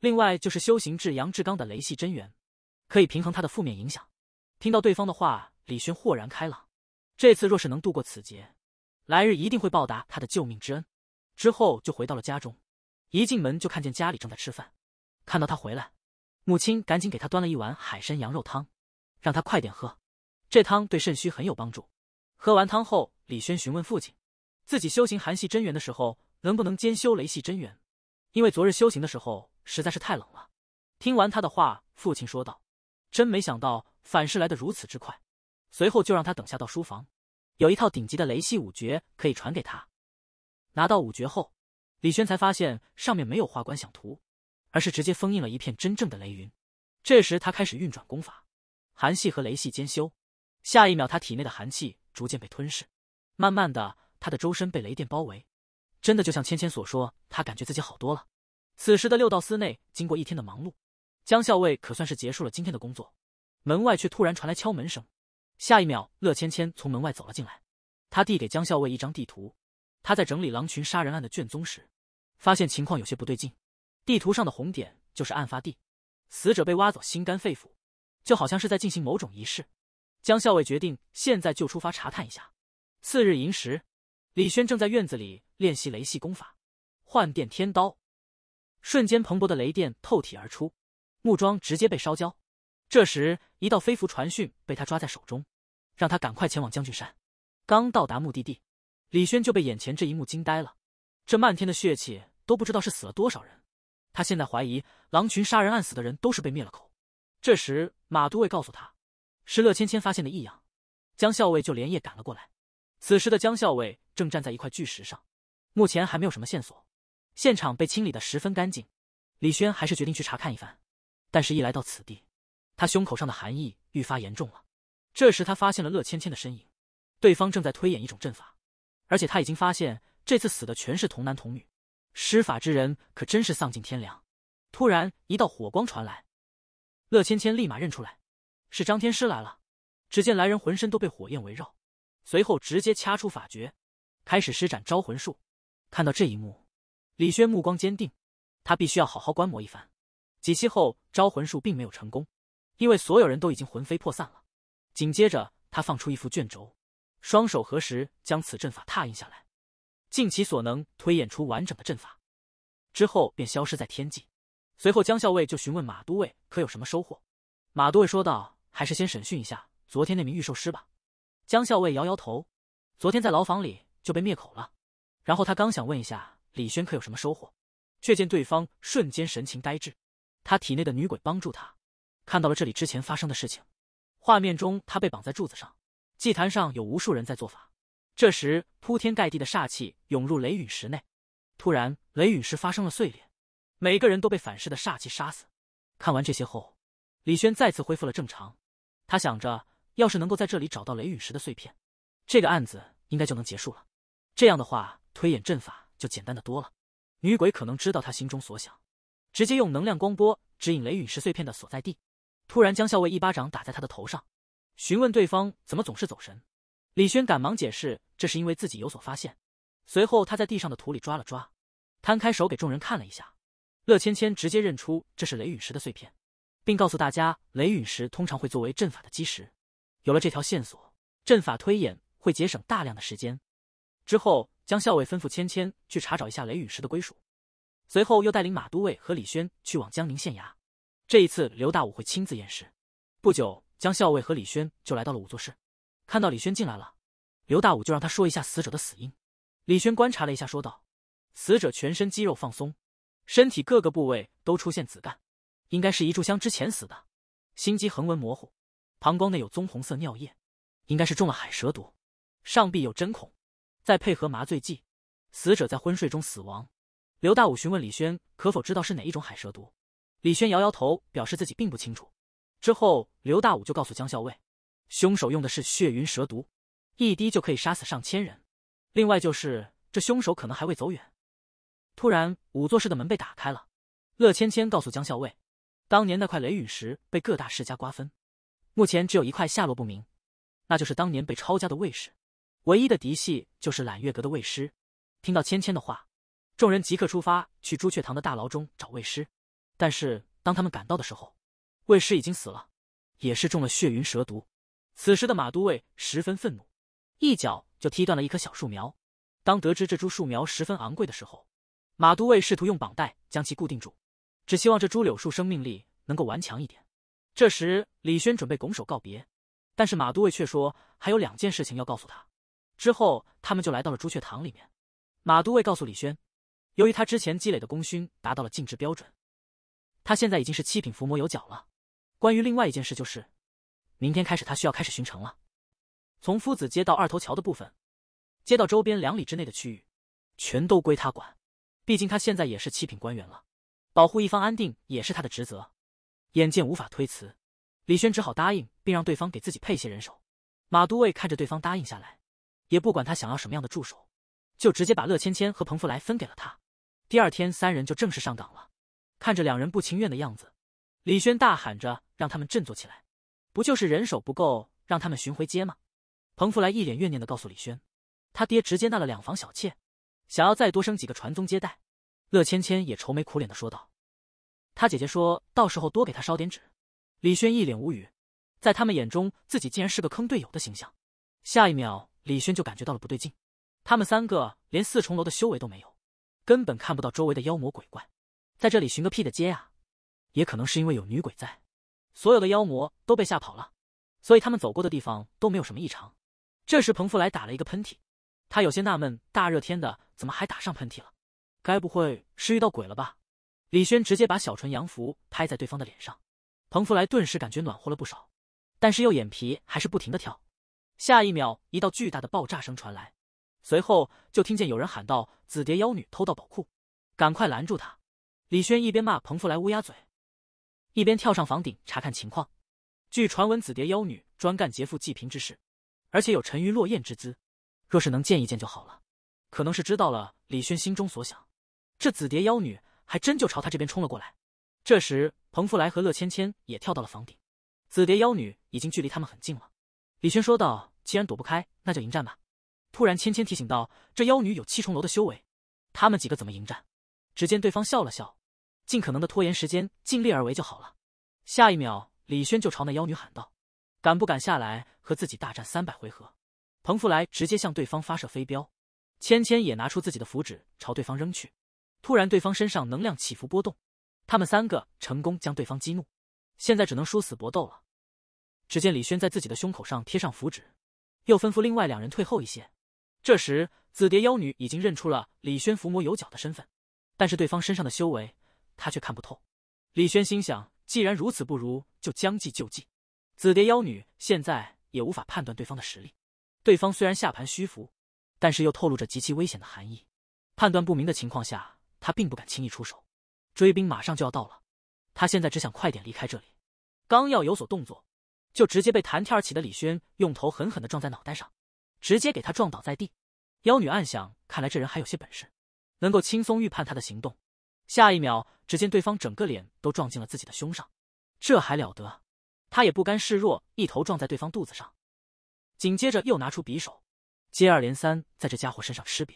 另外就是修行至阳至刚的雷系真元。可以平衡他的负面影响。听到对方的话，李轩豁然开朗。这次若是能度过此劫，来日一定会报答他的救命之恩。之后就回到了家中，一进门就看见家里正在吃饭。看到他回来，母亲赶紧给他端了一碗海参羊肉汤，让他快点喝。这汤对肾虚很有帮助。喝完汤后，李轩询问父亲，自己修行寒系真元的时候能不能兼修雷系真元？因为昨日修行的时候实在是太冷了。听完他的话，父亲说道。真没想到反噬来得如此之快，随后就让他等下到书房，有一套顶级的雷系五绝可以传给他。拿到五绝后，李轩才发现上面没有画观想图，而是直接封印了一片真正的雷云。这时他开始运转功法，寒系和雷系兼修。下一秒，他体内的寒气逐渐被吞噬，慢慢的，他的周身被雷电包围。真的就像芊芊所说，他感觉自己好多了。此时的六道司内，经过一天的忙碌。江校尉可算是结束了今天的工作，门外却突然传来敲门声。下一秒，乐芊芊从门外走了进来，她递给江校尉一张地图。他在整理狼群杀人案的卷宗时，发现情况有些不对劲。地图上的红点就是案发地，死者被挖走心肝肺腑，就好像是在进行某种仪式。江校尉决定现在就出发查探一下。次日寅时，李轩正在院子里练习雷系功法，幻电天刀，瞬间蓬勃的雷电透体而出。木桩直接被烧焦，这时一道飞符传讯被他抓在手中，让他赶快前往将军山。刚到达目的地，李轩就被眼前这一幕惊呆了，这漫天的血气都不知道是死了多少人。他现在怀疑狼群杀人案死的人都是被灭了口。这时马都尉告诉他，是乐芊芊发现的异样，江校尉就连夜赶了过来。此时的江校尉正站在一块巨石上，目前还没有什么线索，现场被清理的十分干净。李轩还是决定去查看一番。但是，一来到此地，他胸口上的寒意愈发严重了。这时，他发现了乐芊芊的身影，对方正在推演一种阵法，而且他已经发现，这次死的全是童男童女，施法之人可真是丧尽天良。突然，一道火光传来，乐芊芊立马认出来，是张天师来了。只见来人浑身都被火焰围绕，随后直接掐出法诀，开始施展招魂术。看到这一幕，李轩目光坚定，他必须要好好观摩一番。几息后，招魂术并没有成功，因为所有人都已经魂飞魄散了。紧接着，他放出一幅卷轴，双手合十，将此阵法拓印下来，尽其所能推演出完整的阵法，之后便消失在天际。随后，江校尉就询问马都尉可有什么收获。马都尉说道：“还是先审讯一下昨天那名御兽师吧。”江校尉摇摇头：“昨天在牢房里就被灭口了。”然后他刚想问一下李轩可有什么收获，却见对方瞬间神情呆滞。他体内的女鬼帮助他，看到了这里之前发生的事情。画面中，他被绑在柱子上，祭坛上有无数人在做法。这时，铺天盖地的煞气涌入雷陨石内，突然，雷陨石发生了碎裂，每个人都被反噬的煞气杀死。看完这些后，李轩再次恢复了正常。他想着，要是能够在这里找到雷陨石的碎片，这个案子应该就能结束了。这样的话，推演阵法就简单的多了。女鬼可能知道他心中所想。直接用能量光波指引雷陨石碎片的所在地，突然江校尉一巴掌打在他的头上，询问对方怎么总是走神。李轩赶忙解释，这是因为自己有所发现。随后他在地上的土里抓了抓，摊开手给众人看了一下。乐芊芊直接认出这是雷陨石的碎片，并告诉大家，雷陨石通常会作为阵法的基石。有了这条线索，阵法推演会节省大量的时间。之后江校尉吩咐芊芊去查找一下雷陨石的归属。随后又带领马都尉和李轩去往江宁县衙，这一次刘大武会亲自验尸。不久，江校尉和李轩就来到了仵作室，看到李轩进来了，刘大武就让他说一下死者的死因。李轩观察了一下，说道：“死者全身肌肉放松，身体各个部位都出现紫绀，应该是一炷香之前死的。心肌横纹模糊，膀胱内有棕红色尿液，应该是中了海蛇毒。上臂有针孔，再配合麻醉剂，死者在昏睡中死亡。”刘大武询问李轩可否知道是哪一种海蛇毒，李轩摇摇头，表示自己并不清楚。之后，刘大武就告诉江校尉，凶手用的是血云蛇毒，一滴就可以杀死上千人。另外，就是这凶手可能还未走远。突然，五座室的门被打开了，乐芊芊告诉江校尉，当年那块雷陨石被各大世家瓜分，目前只有一块下落不明，那就是当年被抄家的卫士，唯一的嫡系就是揽月阁的卫师。听到芊芊的话。众人即刻出发去朱雀堂的大牢中找魏师，但是当他们赶到的时候，魏师已经死了，也是中了血云蛇毒。此时的马都尉十分愤怒，一脚就踢断了一棵小树苗。当得知这株树苗十分昂贵的时候，马都尉试图用绑带将其固定住，只希望这株柳树生命力能够顽强一点。这时，李轩准备拱手告别，但是马都尉却说还有两件事情要告诉他。之后，他们就来到了朱雀堂里面。马都尉告诉李轩。由于他之前积累的功勋达到了禁职标准，他现在已经是七品伏魔有脚了。关于另外一件事就是，明天开始他需要开始巡城了。从夫子街到二头桥的部分街道周边两里之内的区域，全都归他管。毕竟他现在也是七品官员了，保护一方安定也是他的职责。眼见无法推辞，李轩只好答应，并让对方给自己配些人手。马都尉看着对方答应下来，也不管他想要什么样的助手，就直接把乐芊芊和彭福来分给了他。第二天，三人就正式上岗了。看着两人不情愿的样子，李轩大喊着让他们振作起来。不就是人手不够，让他们巡回街吗？彭福来一脸怨念的告诉李轩，他爹直接纳了两房小妾，想要再多生几个传宗接代。乐芊芊也愁眉苦脸的说道，他姐姐说到时候多给他烧点纸。李轩一脸无语，在他们眼中自己竟然是个坑队友的形象。下一秒，李轩就感觉到了不对劲，他们三个连四重楼的修为都没有。根本看不到周围的妖魔鬼怪，在这里寻个屁的街呀！也可能是因为有女鬼在，所有的妖魔都被吓跑了，所以他们走过的地方都没有什么异常。这时彭福来打了一个喷嚏，他有些纳闷，大热天的怎么还打上喷嚏了？该不会是遇到鬼了吧？李轩直接把小纯阳符拍在对方的脸上，彭福来顿时感觉暖和了不少，但是右眼皮还是不停的跳。下一秒，一道巨大的爆炸声传来。随后就听见有人喊道：“紫蝶妖女偷盗宝库，赶快拦住她！”李轩一边骂彭福来乌鸦嘴，一边跳上房顶查看情况。据传闻，紫蝶妖女专干劫富济贫之事，而且有沉鱼落雁之姿，若是能见一见就好了。可能是知道了李轩心中所想，这紫蝶妖女还真就朝他这边冲了过来。这时，彭福来和乐芊芊也跳到了房顶，紫蝶妖女已经距离他们很近了。李轩说道：“既然躲不开，那就迎战吧。”突然，芊芊提醒道：“这妖女有七重楼的修为，他们几个怎么迎战？”只见对方笑了笑，尽可能的拖延时间，尽力而为就好了。下一秒，李轩就朝那妖女喊道：“敢不敢下来和自己大战三百回合？”彭福来直接向对方发射飞镖，芊芊也拿出自己的符纸朝对方扔去。突然，对方身上能量起伏波动，他们三个成功将对方激怒，现在只能殊死搏斗了。只见李轩在自己的胸口上贴上符纸，又吩咐另外两人退后一些。这时，紫蝶妖女已经认出了李轩伏魔有脚的身份，但是对方身上的修为，她却看不透。李轩心想，既然如此，不如就将计就计。紫蝶妖女现在也无法判断对方的实力，对方虽然下盘虚浮，但是又透露着极其危险的含义。判断不明的情况下，她并不敢轻易出手。追兵马上就要到了，她现在只想快点离开这里。刚要有所动作，就直接被弹跳而起的李轩用头狠狠的撞在脑袋上。直接给他撞倒在地，妖女暗想：看来这人还有些本事，能够轻松预判他的行动。下一秒，只见对方整个脸都撞进了自己的胸上，这还了得？他也不甘示弱，一头撞在对方肚子上，紧接着又拿出匕首，接二连三在这家伙身上吃瘪。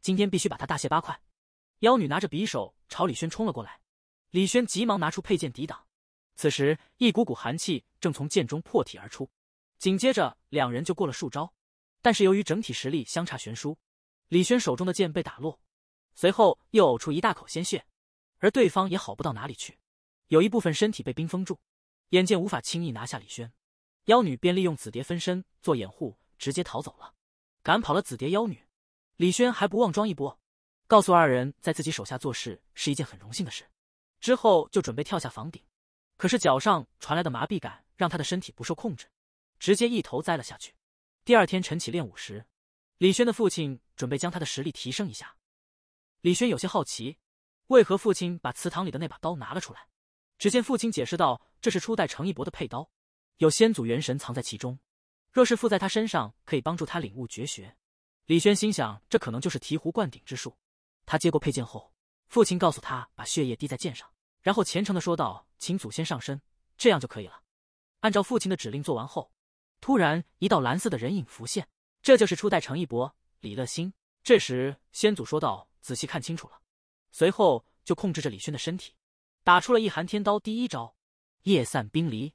今天必须把他大卸八块！妖女拿着匕首朝李轩冲了过来，李轩急忙拿出佩剑抵挡。此时，一股股寒气正从剑中破体而出，紧接着两人就过了数招。但是由于整体实力相差悬殊，李轩手中的剑被打落，随后又呕出一大口鲜血。而对方也好不到哪里去，有一部分身体被冰封住，眼见无法轻易拿下李轩，妖女便利用紫蝶分身做掩护，直接逃走了。赶跑了紫蝶妖女，李轩还不忘装一波，告诉二人在自己手下做事是一件很荣幸的事。之后就准备跳下房顶，可是脚上传来的麻痹感让他的身体不受控制，直接一头栽了下去。第二天晨起练武时，李轩的父亲准备将他的实力提升一下。李轩有些好奇，为何父亲把祠堂里的那把刀拿了出来？只见父亲解释道：“这是初代程一博的佩刀，有先祖元神藏在其中，若是附在他身上，可以帮助他领悟绝学。”李轩心想，这可能就是醍醐灌顶之术。他接过佩剑后，父亲告诉他把血液滴在剑上，然后虔诚的说道：“请祖先上身，这样就可以了。”按照父亲的指令做完后。突然，一道蓝色的人影浮现，这就是初代程一博李乐星。这时，先祖说道：“仔细看清楚了。”随后就控制着李轩的身体，打出了一寒天刀第一招“夜散冰离”。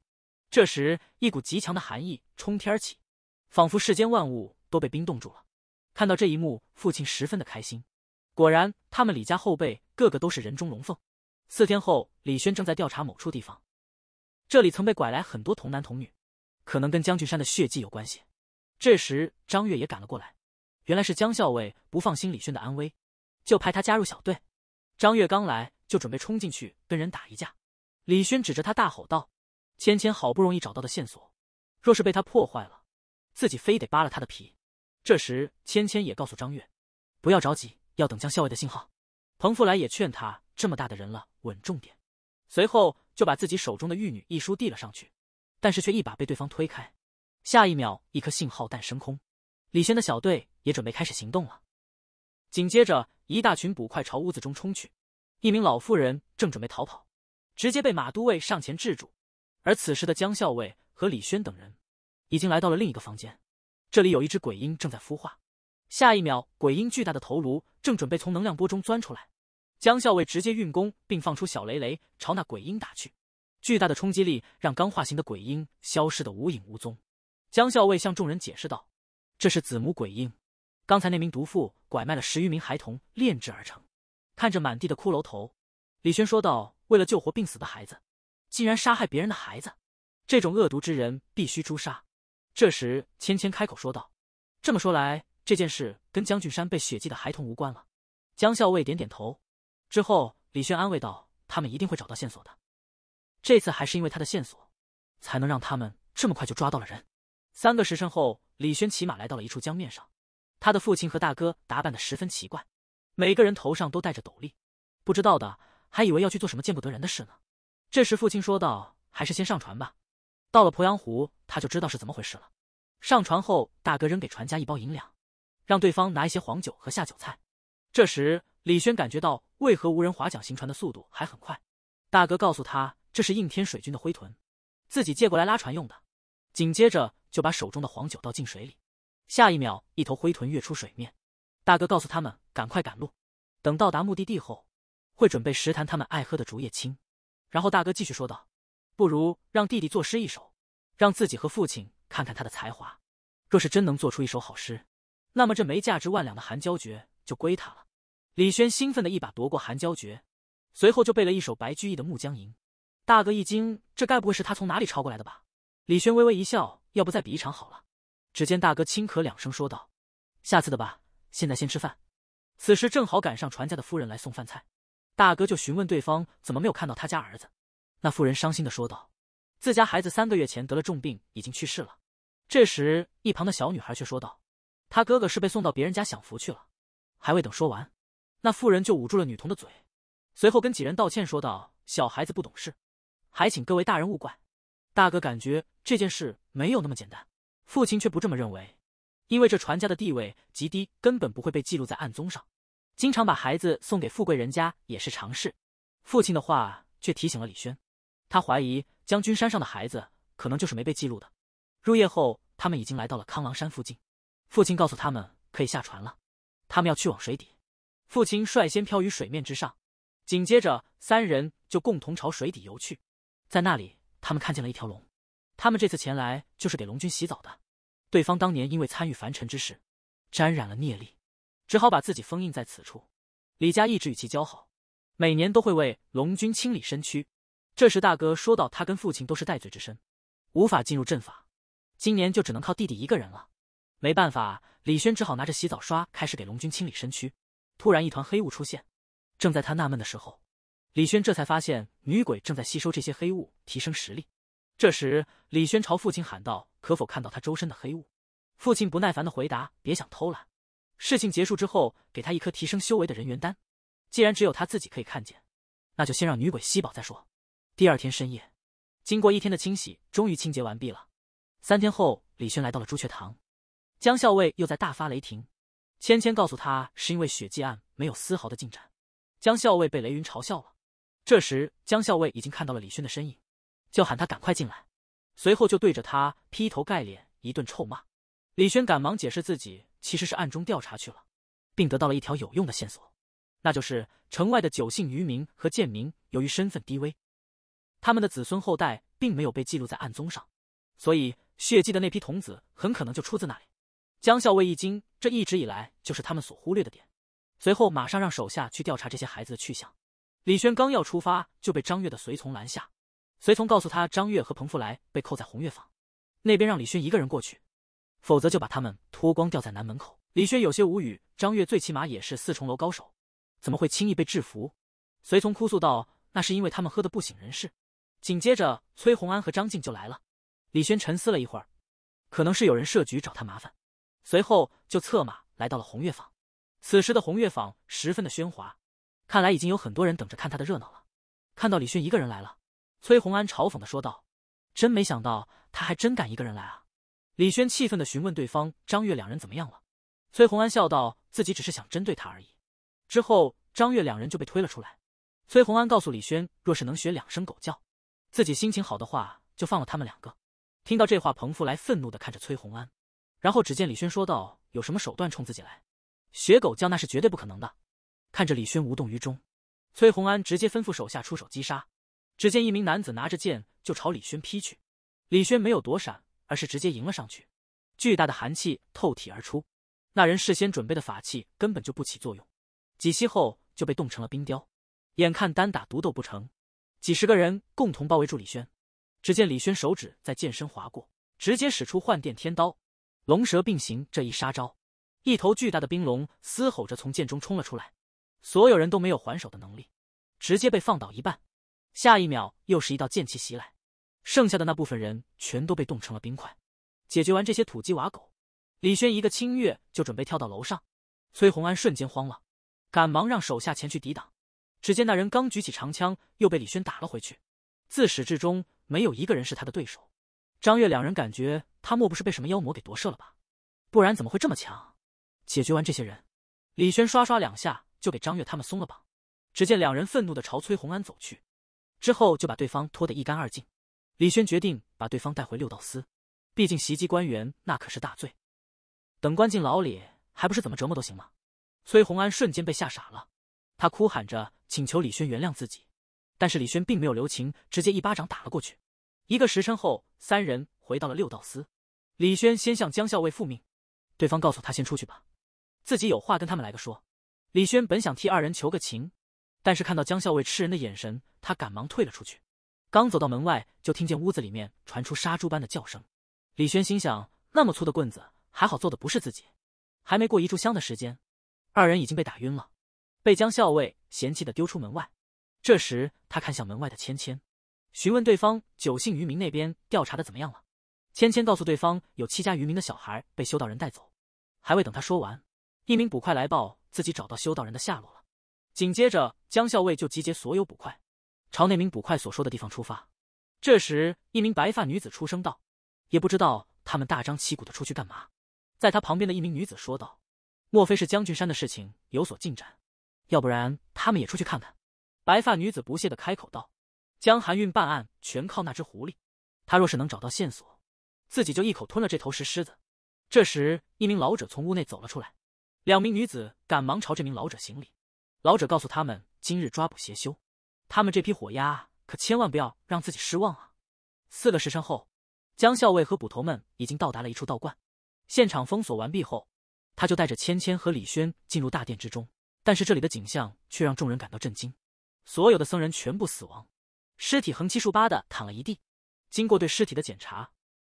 这时，一股极强的寒意冲天起，仿佛世间万物都被冰冻住了。看到这一幕，父亲十分的开心，果然他们李家后辈个个都是人中龙凤。四天后，李轩正在调查某处地方，这里曾被拐来很多童男童女。可能跟将军山的血迹有关系。这时，张月也赶了过来，原来是江校尉不放心李轩的安危，就派他加入小队。张月刚来就准备冲进去跟人打一架，李轩指着他大吼道：“芊芊好不容易找到的线索，若是被他破坏了，自己非得扒了他的皮。”这时，芊芊也告诉张月：“不要着急，要等江校尉的信号。”彭福来也劝他：“这么大的人了，稳重点。”随后，就把自己手中的《玉女一书》递了上去。但是却一把被对方推开，下一秒，一颗信号弹升空，李轩的小队也准备开始行动了。紧接着，一大群捕快朝屋子中冲去，一名老妇人正准备逃跑，直接被马都尉上前制住。而此时的江校尉和李轩等人，已经来到了另一个房间，这里有一只鬼婴正在孵化。下一秒，鬼婴巨大的头颅正准备从能量波中钻出来，江校尉直接运功并放出小雷雷朝那鬼婴打去。巨大的冲击力让刚化形的鬼婴消失的无影无踪。江校尉向众人解释道：“这是子母鬼婴，刚才那名毒妇拐卖了十余名孩童炼制而成。”看着满地的骷髅头，李轩说道：“为了救活病死的孩子，竟然杀害别人的孩子，这种恶毒之人必须诛杀。”这时，芊芊开口说道：“这么说来，这件事跟将军山被血祭的孩童无关了。”江校尉点点头。之后，李轩安慰道：“他们一定会找到线索的。”这次还是因为他的线索，才能让他们这么快就抓到了人。三个时辰后，李轩骑马来到了一处江面上，他的父亲和大哥打扮的十分奇怪，每个人头上都戴着斗笠，不知道的还以为要去做什么见不得人的事呢。这时，父亲说道：“还是先上船吧，到了鄱阳湖，他就知道是怎么回事了。”上船后，大哥扔给船家一包银两，让对方拿一些黄酒和下酒菜。这时，李轩感觉到为何无人划桨行船的速度还很快。大哥告诉他。这是应天水军的灰豚，自己借过来拉船用的。紧接着就把手中的黄酒倒进水里，下一秒一头灰豚跃出水面。大哥告诉他们赶快赶路，等到达目的地后，会准备食坛他们爱喝的竹叶青。然后大哥继续说道：“不如让弟弟作诗一首，让自己和父亲看看他的才华。若是真能做出一首好诗，那么这枚价值万两的寒胶诀就归他了。”李轩兴奋的一把夺过寒胶诀，随后就背了一首白居易的《暮江吟》。大哥一惊，这该不会是他从哪里抄过来的吧？李轩微微一笑，要不再比一场好了。只见大哥轻咳两声，说道：“下次的吧，现在先吃饭。”此时正好赶上船家的夫人来送饭菜，大哥就询问对方怎么没有看到他家儿子。那妇人伤心的说道：“自家孩子三个月前得了重病，已经去世了。”这时一旁的小女孩却说道：“他哥哥是被送到别人家享福去了。”还未等说完，那妇人就捂住了女童的嘴，随后跟几人道歉说道：“小孩子不懂事。”还请各位大人勿怪，大哥感觉这件事没有那么简单。父亲却不这么认为，因为这船家的地位极低，根本不会被记录在案宗上。经常把孩子送给富贵人家也是常事。父亲的话却提醒了李轩，他怀疑将军山上的孩子可能就是没被记录的。入夜后，他们已经来到了康郎山附近。父亲告诉他们可以下船了，他们要去往水底。父亲率先漂于水面之上，紧接着三人就共同朝水底游去。在那里，他们看见了一条龙。他们这次前来就是给龙君洗澡的。对方当年因为参与凡尘之事，沾染了孽力，只好把自己封印在此处。李家一直与其交好，每年都会为龙君清理身躯。这时大哥说到：“他跟父亲都是戴罪之身，无法进入阵法，今年就只能靠弟弟一个人了。”没办法，李轩只好拿着洗澡刷开始给龙君清理身躯。突然，一团黑雾出现。正在他纳闷的时候，李轩这才发现女鬼正在吸收这些黑雾，提升实力。这时，李轩朝父亲喊道：“可否看到他周身的黑雾？”父亲不耐烦的回答：“别想偷懒，事情结束之后，给他一颗提升修为的人员丹。既然只有他自己可以看见，那就先让女鬼吸饱再说。”第二天深夜，经过一天的清洗，终于清洁完毕了。三天后，李轩来到了朱雀堂，江校尉又在大发雷霆。芊芊告诉他，是因为血迹案没有丝毫的进展。江校尉被雷云嘲笑了。这时，江校尉已经看到了李轩的身影，就喊他赶快进来。随后就对着他劈头盖脸一顿臭骂。李轩赶忙解释自己其实是暗中调查去了，并得到了一条有用的线索，那就是城外的九姓渔民和贱民，由于身份低微，他们的子孙后代并没有被记录在案宗上，所以血迹的那批童子很可能就出自那里。江校尉一惊，这一直以来就是他们所忽略的点，随后马上让手下去调查这些孩子的去向。李轩刚要出发，就被张月的随从拦下。随从告诉他，张月和彭福来被扣在红月坊，那边让李轩一个人过去，否则就把他们脱光吊在南门口。李轩有些无语，张月最起码也是四重楼高手，怎么会轻易被制服？随从哭诉道：“那是因为他们喝的不省人事。”紧接着，崔红安和张静就来了。李轩沉思了一会儿，可能是有人设局找他麻烦，随后就策马来到了红月坊。此时的红月坊十分的喧哗。看来已经有很多人等着看他的热闹了。看到李轩一个人来了，崔红安嘲讽的说道：“真没想到他还真敢一个人来啊！”李轩气愤的询问对方：“张月两人怎么样了？”崔红安笑道：“自己只是想针对他而已。”之后，张月两人就被推了出来。崔红安告诉李轩：“若是能学两声狗叫，自己心情好的话就放了他们两个。”听到这话，彭富来愤怒的看着崔红安，然后只见李轩说道：“有什么手段冲自己来？学狗叫那是绝对不可能的。”看着李轩无动于衷，崔洪安直接吩咐手下出手击杀。只见一名男子拿着剑就朝李轩劈去，李轩没有躲闪，而是直接迎了上去。巨大的寒气透体而出，那人事先准备的法器根本就不起作用，几息后就被冻成了冰雕。眼看单打独斗不成，几十个人共同包围住李轩。只见李轩手指在剑身划过，直接使出幻电天刀，龙蛇并行这一杀招。一头巨大的冰龙嘶吼着从剑中冲了出来。所有人都没有还手的能力，直接被放倒一半。下一秒，又是一道剑气袭来，剩下的那部分人全都被冻成了冰块。解决完这些土鸡瓦狗，李轩一个轻跃就准备跳到楼上。崔红安瞬间慌了，赶忙让手下前去抵挡。只见那人刚举起长枪，又被李轩打了回去。自始至终，没有一个人是他的对手。张月两人感觉他莫不是被什么妖魔给夺舍了吧？不然怎么会这么强？解决完这些人，李轩刷刷两下。就给张月他们松了绑，只见两人愤怒的朝崔红安走去，之后就把对方拖得一干二净。李轩决定把对方带回六道司，毕竟袭击官员那可是大罪，等关进牢里还不是怎么折磨都行吗？崔红安瞬间被吓傻了，他哭喊着请求李轩原谅自己，但是李轩并没有留情，直接一巴掌打了过去。一个时辰后，三人回到了六道司，李轩先向江校尉复命，对方告诉他先出去吧，自己有话跟他们来个说。李轩本想替二人求个情，但是看到江校尉吃人的眼神，他赶忙退了出去。刚走到门外，就听见屋子里面传出杀猪般的叫声。李轩心想：那么粗的棍子，还好揍的不是自己。还没过一炷香的时间，二人已经被打晕了，被江校尉嫌弃的丢出门外。这时，他看向门外的芊芊，询问对方九姓渔民那边调查的怎么样了。芊芊告诉对方，有七家渔民的小孩被修道人带走。还未等他说完，一名捕快来报。自己找到修道人的下落了，紧接着江校尉就集结所有捕快，朝那名捕快所说的地方出发。这时，一名白发女子出声道：“也不知道他们大张旗鼓的出去干嘛。”在他旁边的一名女子说道：“莫非是将军山的事情有所进展？要不然他们也出去看看。”白发女子不屑的开口道：“江寒韵办案全靠那只狐狸，他若是能找到线索，自己就一口吞了这头石狮子。”这时，一名老者从屋内走了出来。两名女子赶忙朝这名老者行礼，老者告诉他们今日抓捕邪修，他们这批火鸦可千万不要让自己失望啊！四个时辰后，江校尉和捕头们已经到达了一处道观，现场封锁完毕后，他就带着芊芊和李轩进入大殿之中。但是这里的景象却让众人感到震惊，所有的僧人全部死亡，尸体横七竖八的躺了一地。经过对尸体的检查，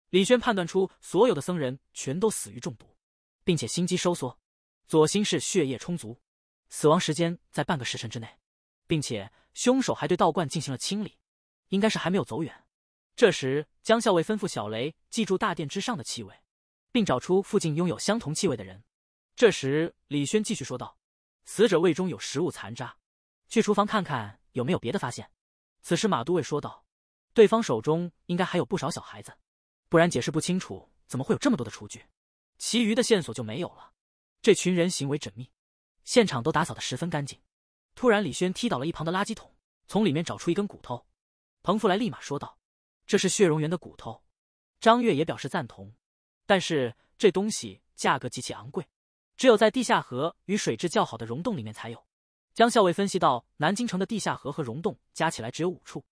李轩判断出所有的僧人全都死于中毒，并且心肌收缩。左心室血液充足，死亡时间在半个时辰之内，并且凶手还对道观进行了清理，应该是还没有走远。这时，江校尉吩咐小雷记住大殿之上的气味，并找出附近拥有相同气味的人。这时，李轩继续说道：“死者胃中有食物残渣，去厨房看看有没有别的发现。”此时，马都尉说道：“对方手中应该还有不少小孩子，不然解释不清楚怎么会有这么多的厨具。其余的线索就没有了。”这群人行为缜密，现场都打扫的十分干净。突然，李轩踢倒了一旁的垃圾桶，从里面找出一根骨头。彭福来立马说道：“这是血溶岩的骨头。”张月也表示赞同。但是这东西价格极其昂贵，只有在地下河与水质较好的溶洞里面才有。江校尉分析到，南京城的地下河和溶洞加起来只有五处，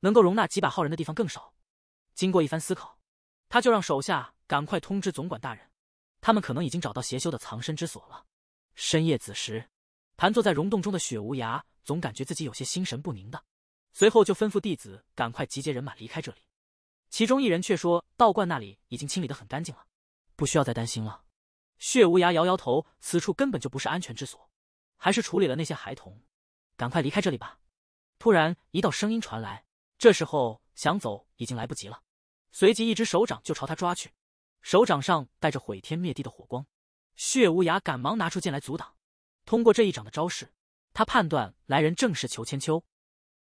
能够容纳几百号人的地方更少。经过一番思考，他就让手下赶快通知总管大人。他们可能已经找到邪修的藏身之所了。深夜子时，盘坐在溶洞中的雪无涯总感觉自己有些心神不宁的，随后就吩咐弟子赶快集结人马离开这里。其中一人却说：“道观那里已经清理的很干净了，不需要再担心了。”雪无涯摇摇头，此处根本就不是安全之所，还是处理了那些孩童，赶快离开这里吧。突然一道声音传来，这时候想走已经来不及了，随即一只手掌就朝他抓去。手掌上带着毁天灭地的火光，血无涯赶忙拿出剑来阻挡。通过这一掌的招式，他判断来人正是裘千秋。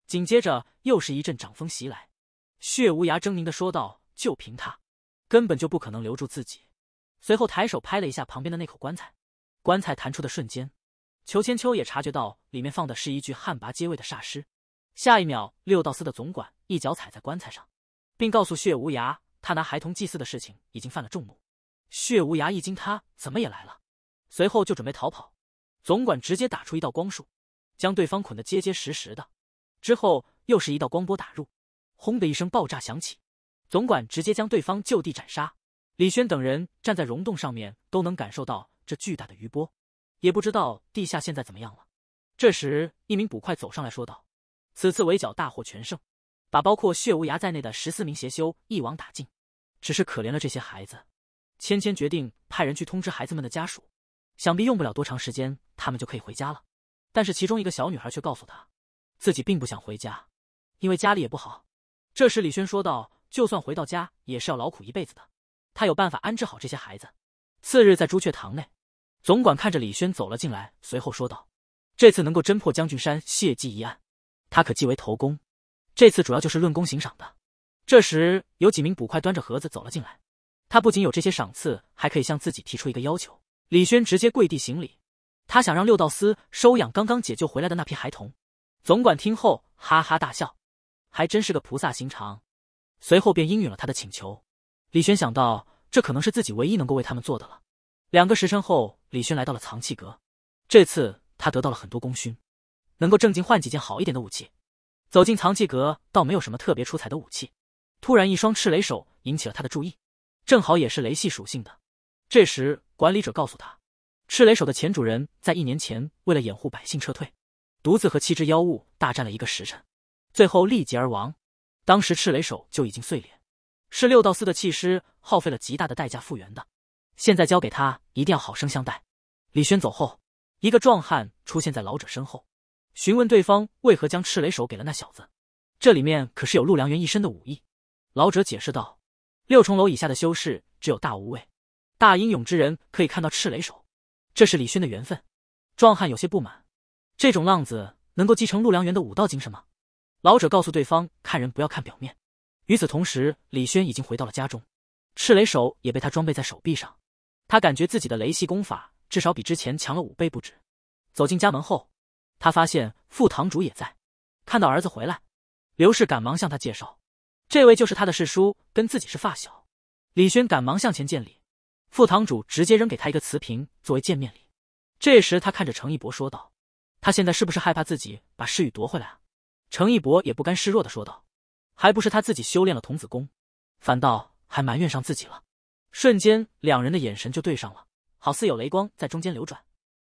紧接着又是一阵掌风袭来，血无涯狰狞的说道：“就凭他，根本就不可能留住自己。”随后抬手拍了一下旁边的那口棺材，棺材弹出的瞬间，裘千秋也察觉到里面放的是一具旱魃阶位的煞尸。下一秒，六道司的总管一脚踩在棺材上，并告诉血无涯。他拿孩童祭祀的事情已经犯了众怒，血无涯一惊，他怎么也来了？随后就准备逃跑，总管直接打出一道光束，将对方捆得结结实实的。之后又是一道光波打入，轰的一声爆炸响起，总管直接将对方就地斩杀。李轩等人站在溶洞上面，都能感受到这巨大的余波，也不知道地下现在怎么样了。这时，一名捕快走上来说道：“此次围剿大获全胜，把包括血无涯在内的十四名邪修一网打尽。”只是可怜了这些孩子，芊芊决定派人去通知孩子们的家属，想必用不了多长时间，他们就可以回家了。但是其中一个小女孩却告诉她，自己并不想回家，因为家里也不好。这时李轩说道：“就算回到家，也是要劳苦一辈子的。他有办法安置好这些孩子。”次日，在朱雀堂内，总管看着李轩走了进来，随后说道：“这次能够侦破将军山血迹一案，他可记为头功。这次主要就是论功行赏的。”这时有几名捕快端着盒子走了进来，他不仅有这些赏赐，还可以向自己提出一个要求。李轩直接跪地行礼，他想让六道司收养刚刚解救回来的那批孩童。总管听后哈哈大笑，还真是个菩萨心肠。随后便应允了他的请求。李轩想到这可能是自己唯一能够为他们做的了。两个时辰后，李轩来到了藏器阁，这次他得到了很多功勋，能够正经换几件好一点的武器。走进藏器阁，倒没有什么特别出彩的武器。突然，一双赤雷手引起了他的注意，正好也是雷系属性的。这时，管理者告诉他，赤雷手的前主人在一年前为了掩护百姓撤退，独自和七只妖物大战了一个时辰，最后力竭而亡。当时赤雷手就已经碎裂，是六道司的气师耗费了极大的代价复原的。现在交给他，一定要好生相待。李轩走后，一个壮汉出现在老者身后，询问对方为何将赤雷手给了那小子，这里面可是有陆良元一身的武艺。老者解释道：“六重楼以下的修士，只有大无畏、大英勇之人可以看到赤雷手，这是李轩的缘分。”壮汉有些不满：“这种浪子能够继承陆良元的武道精神吗？”老者告诉对方：“看人不要看表面。”与此同时，李轩已经回到了家中，赤雷手也被他装备在手臂上。他感觉自己的雷系功法至少比之前强了五倍不止。走进家门后，他发现副堂主也在。看到儿子回来，刘氏赶忙向他介绍。这位就是他的世叔，跟自己是发小。李轩赶忙向前见礼，副堂主直接扔给他一个瓷瓶作为见面礼。这时他看着程一博说道：“他现在是不是害怕自己把诗雨夺回来啊？”程一博也不甘示弱的说道：“还不是他自己修炼了童子功，反倒还埋怨上自己了。”瞬间两人的眼神就对上了，好似有雷光在中间流转。